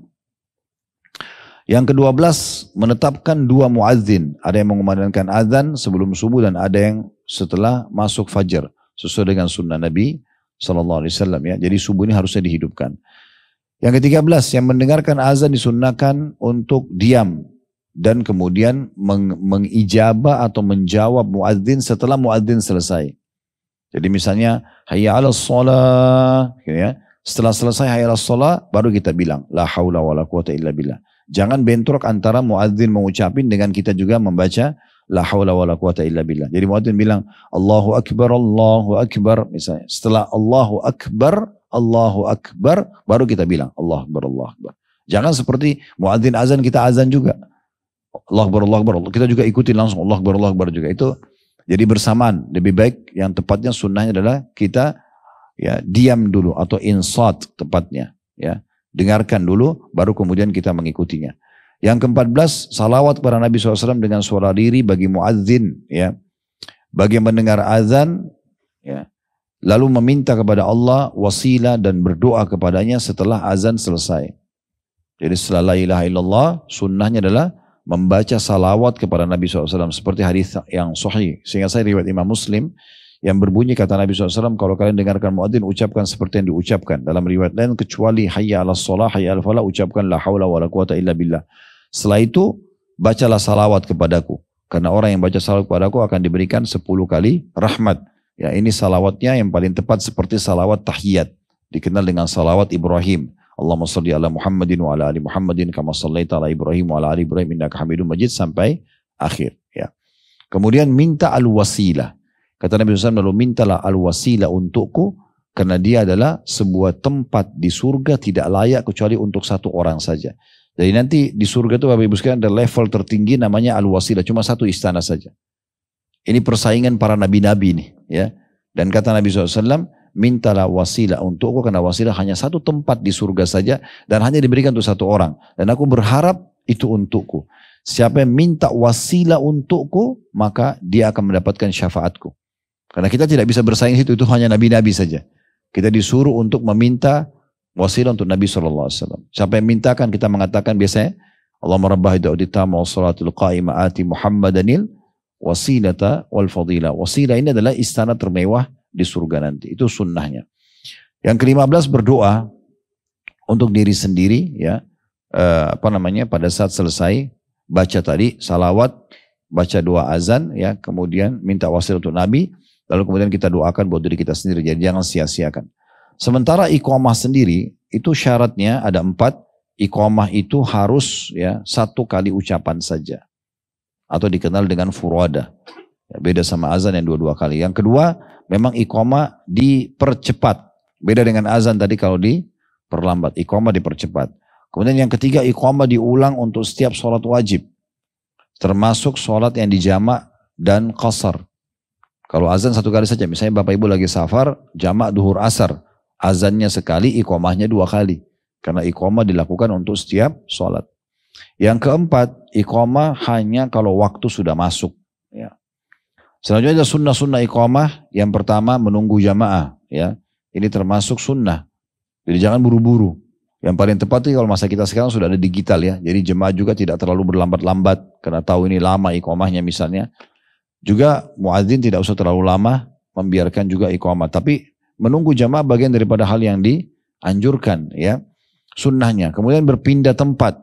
Yang kedua belas menetapkan dua muadzin. Ada yang mengumandangkan azan sebelum subuh dan ada yang setelah masuk fajar sesuai dengan sunnah Nabi Shallallahu Alaihi Wasallam ya. Jadi subuh ini harusnya dihidupkan. Yang ketiga belas yang mendengarkan azan disunahkan untuk diam dan kemudian meng mengijabah atau menjawab muadzin setelah muadzin selesai. Jadi misalnya hayya ala gitu ya. Setelah selesai hayya ala baru kita bilang la wa la quwata illa billah. Jangan bentrok antara muadzin mengucapin dengan kita juga membaca la haula wala quwata illa billah. Jadi muadzin bilang Allahu akbar Allahu akbar misalnya. Setelah Allahu akbar Allahu akbar baru kita bilang Allahu akbar Allahu akbar. Jangan seperti muadzin azan kita azan juga. Allahu akbar Allahu akbar. Kita juga ikuti langsung Allahu akbar Allahu akbar juga. Itu jadi bersamaan. Lebih baik yang tepatnya sunnahnya adalah kita ya diam dulu atau insat tepatnya ya Dengarkan dulu, baru kemudian kita mengikutinya. Yang keempat belas salawat kepada Nabi SAW dengan suara diri bagi muadzin. Ya. Bagi mendengar azan, ya. lalu meminta kepada Allah wasilah dan berdoa kepadanya setelah azan selesai. Jadi setelah la ilaha illallah, sunnahnya adalah membaca salawat kepada Nabi SAW. Seperti hadis yang sahih. Sehingga saya riwayat Imam Muslim, yang berbunyi kata Nabi SAW, kalau kalian dengarkan muadzin ucapkan seperti yang diucapkan. Dalam riwayat lain, kecuali hayya ala sholah, hayya ala falah, ucapkan la hawla wa la quwata illa billah. Setelah itu, bacalah salawat kepadaku. Karena orang yang baca salawat kepadaku akan diberikan 10 kali rahmat. Ya ini salawatnya yang paling tepat seperti salawat tahiyat. Dikenal dengan salawat Ibrahim. Allahumma salli ala Muhammadin wa ala ali Muhammadin kama salli ala Ibrahim wa ala ali Ibrahim innaka Hamidum Majid sampai akhir ya. Kemudian minta al wasilah. Kata Nabi SAW, lalu mintalah al wasilah untukku, karena dia adalah sebuah tempat di surga tidak layak kecuali untuk satu orang saja. Jadi nanti di surga itu Bapak Ibu sekalian ada level tertinggi namanya al wasilah cuma satu istana saja. Ini persaingan para nabi-nabi ini, ya. Dan kata Nabi SAW, mintalah wasilah untukku karena wasilah hanya satu tempat di surga saja dan hanya diberikan untuk satu orang. Dan aku berharap itu untukku. Siapa yang minta wasilah untukku, maka dia akan mendapatkan syafaatku. Karena kita tidak bisa bersaing situ, itu hanya nabi-nabi saja. Kita disuruh untuk meminta wasilah untuk Nabi SAW. Siapa yang mintakan kita mengatakan biasanya, Allahumma rabbah da'uditama wa salatul qa'ima ati muhammadanil wasilata wal fadila. Wasilah ini adalah istana termewah di surga nanti. Itu sunnahnya. Yang kelima belas berdoa untuk diri sendiri ya. Eh, apa namanya pada saat selesai baca tadi salawat, baca doa azan ya, kemudian minta wasilah untuk Nabi, Lalu kemudian kita doakan buat diri kita sendiri. Jadi jangan sia-siakan. Sementara iqamah sendiri itu syaratnya ada empat. Iqamah itu harus ya satu kali ucapan saja. Atau dikenal dengan furoda. Ya, beda sama azan yang dua-dua kali. Yang kedua memang iqamah dipercepat. Beda dengan azan tadi kalau diperlambat. Iqamah dipercepat. Kemudian yang ketiga iqamah diulang untuk setiap sholat wajib. Termasuk sholat yang dijamak dan qasar. Kalau azan satu kali saja, misalnya Bapak Ibu lagi safar, jamak duhur asar. Azannya sekali, ikomahnya dua kali. Karena ikomah dilakukan untuk setiap sholat. Yang keempat, ikomah hanya kalau waktu sudah masuk. Ya. Selanjutnya ada sunnah-sunnah ikomah. Yang pertama menunggu jamaah. Ya. Ini termasuk sunnah. Jadi jangan buru-buru. Yang paling tepat itu kalau masa kita sekarang sudah ada digital ya. Jadi jemaah juga tidak terlalu berlambat-lambat. Karena tahu ini lama ikomahnya misalnya. Juga muadzin tidak usah terlalu lama membiarkan juga iqamah. Tapi menunggu jamaah bagian daripada hal yang dianjurkan ya. Sunnahnya. Kemudian berpindah tempat.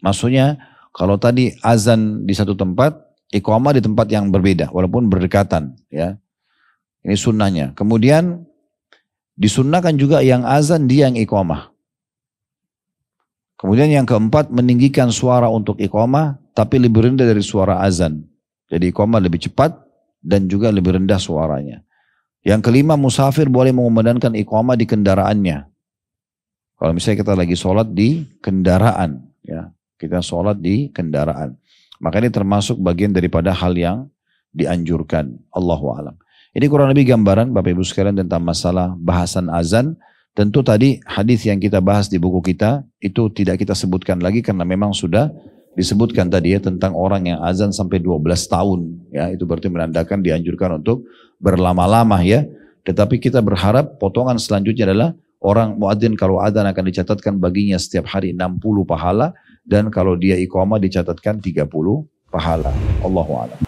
Maksudnya kalau tadi azan di satu tempat, iqamah di tempat yang berbeda walaupun berdekatan ya. Ini sunnahnya. Kemudian disunahkan juga yang azan dia yang iqamah. Kemudian yang keempat meninggikan suara untuk iqamah tapi lebih rendah dari suara azan. Jadi ikhoma lebih cepat dan juga lebih rendah suaranya. Yang kelima musafir boleh mengumandangkan ikhoma di kendaraannya. Kalau misalnya kita lagi sholat di kendaraan, ya kita sholat di kendaraan. Maka ini termasuk bagian daripada hal yang dianjurkan. Allah alam. Ini kurang lebih gambaran Bapak Ibu sekalian tentang masalah bahasan azan. Tentu tadi hadis yang kita bahas di buku kita itu tidak kita sebutkan lagi karena memang sudah disebutkan tadi ya tentang orang yang azan sampai 12 tahun ya itu berarti menandakan dianjurkan untuk berlama-lama ya tetapi kita berharap potongan selanjutnya adalah orang muadzin kalau azan akan dicatatkan baginya setiap hari 60 pahala dan kalau dia iqamah dicatatkan 30 pahala Allahu a'lam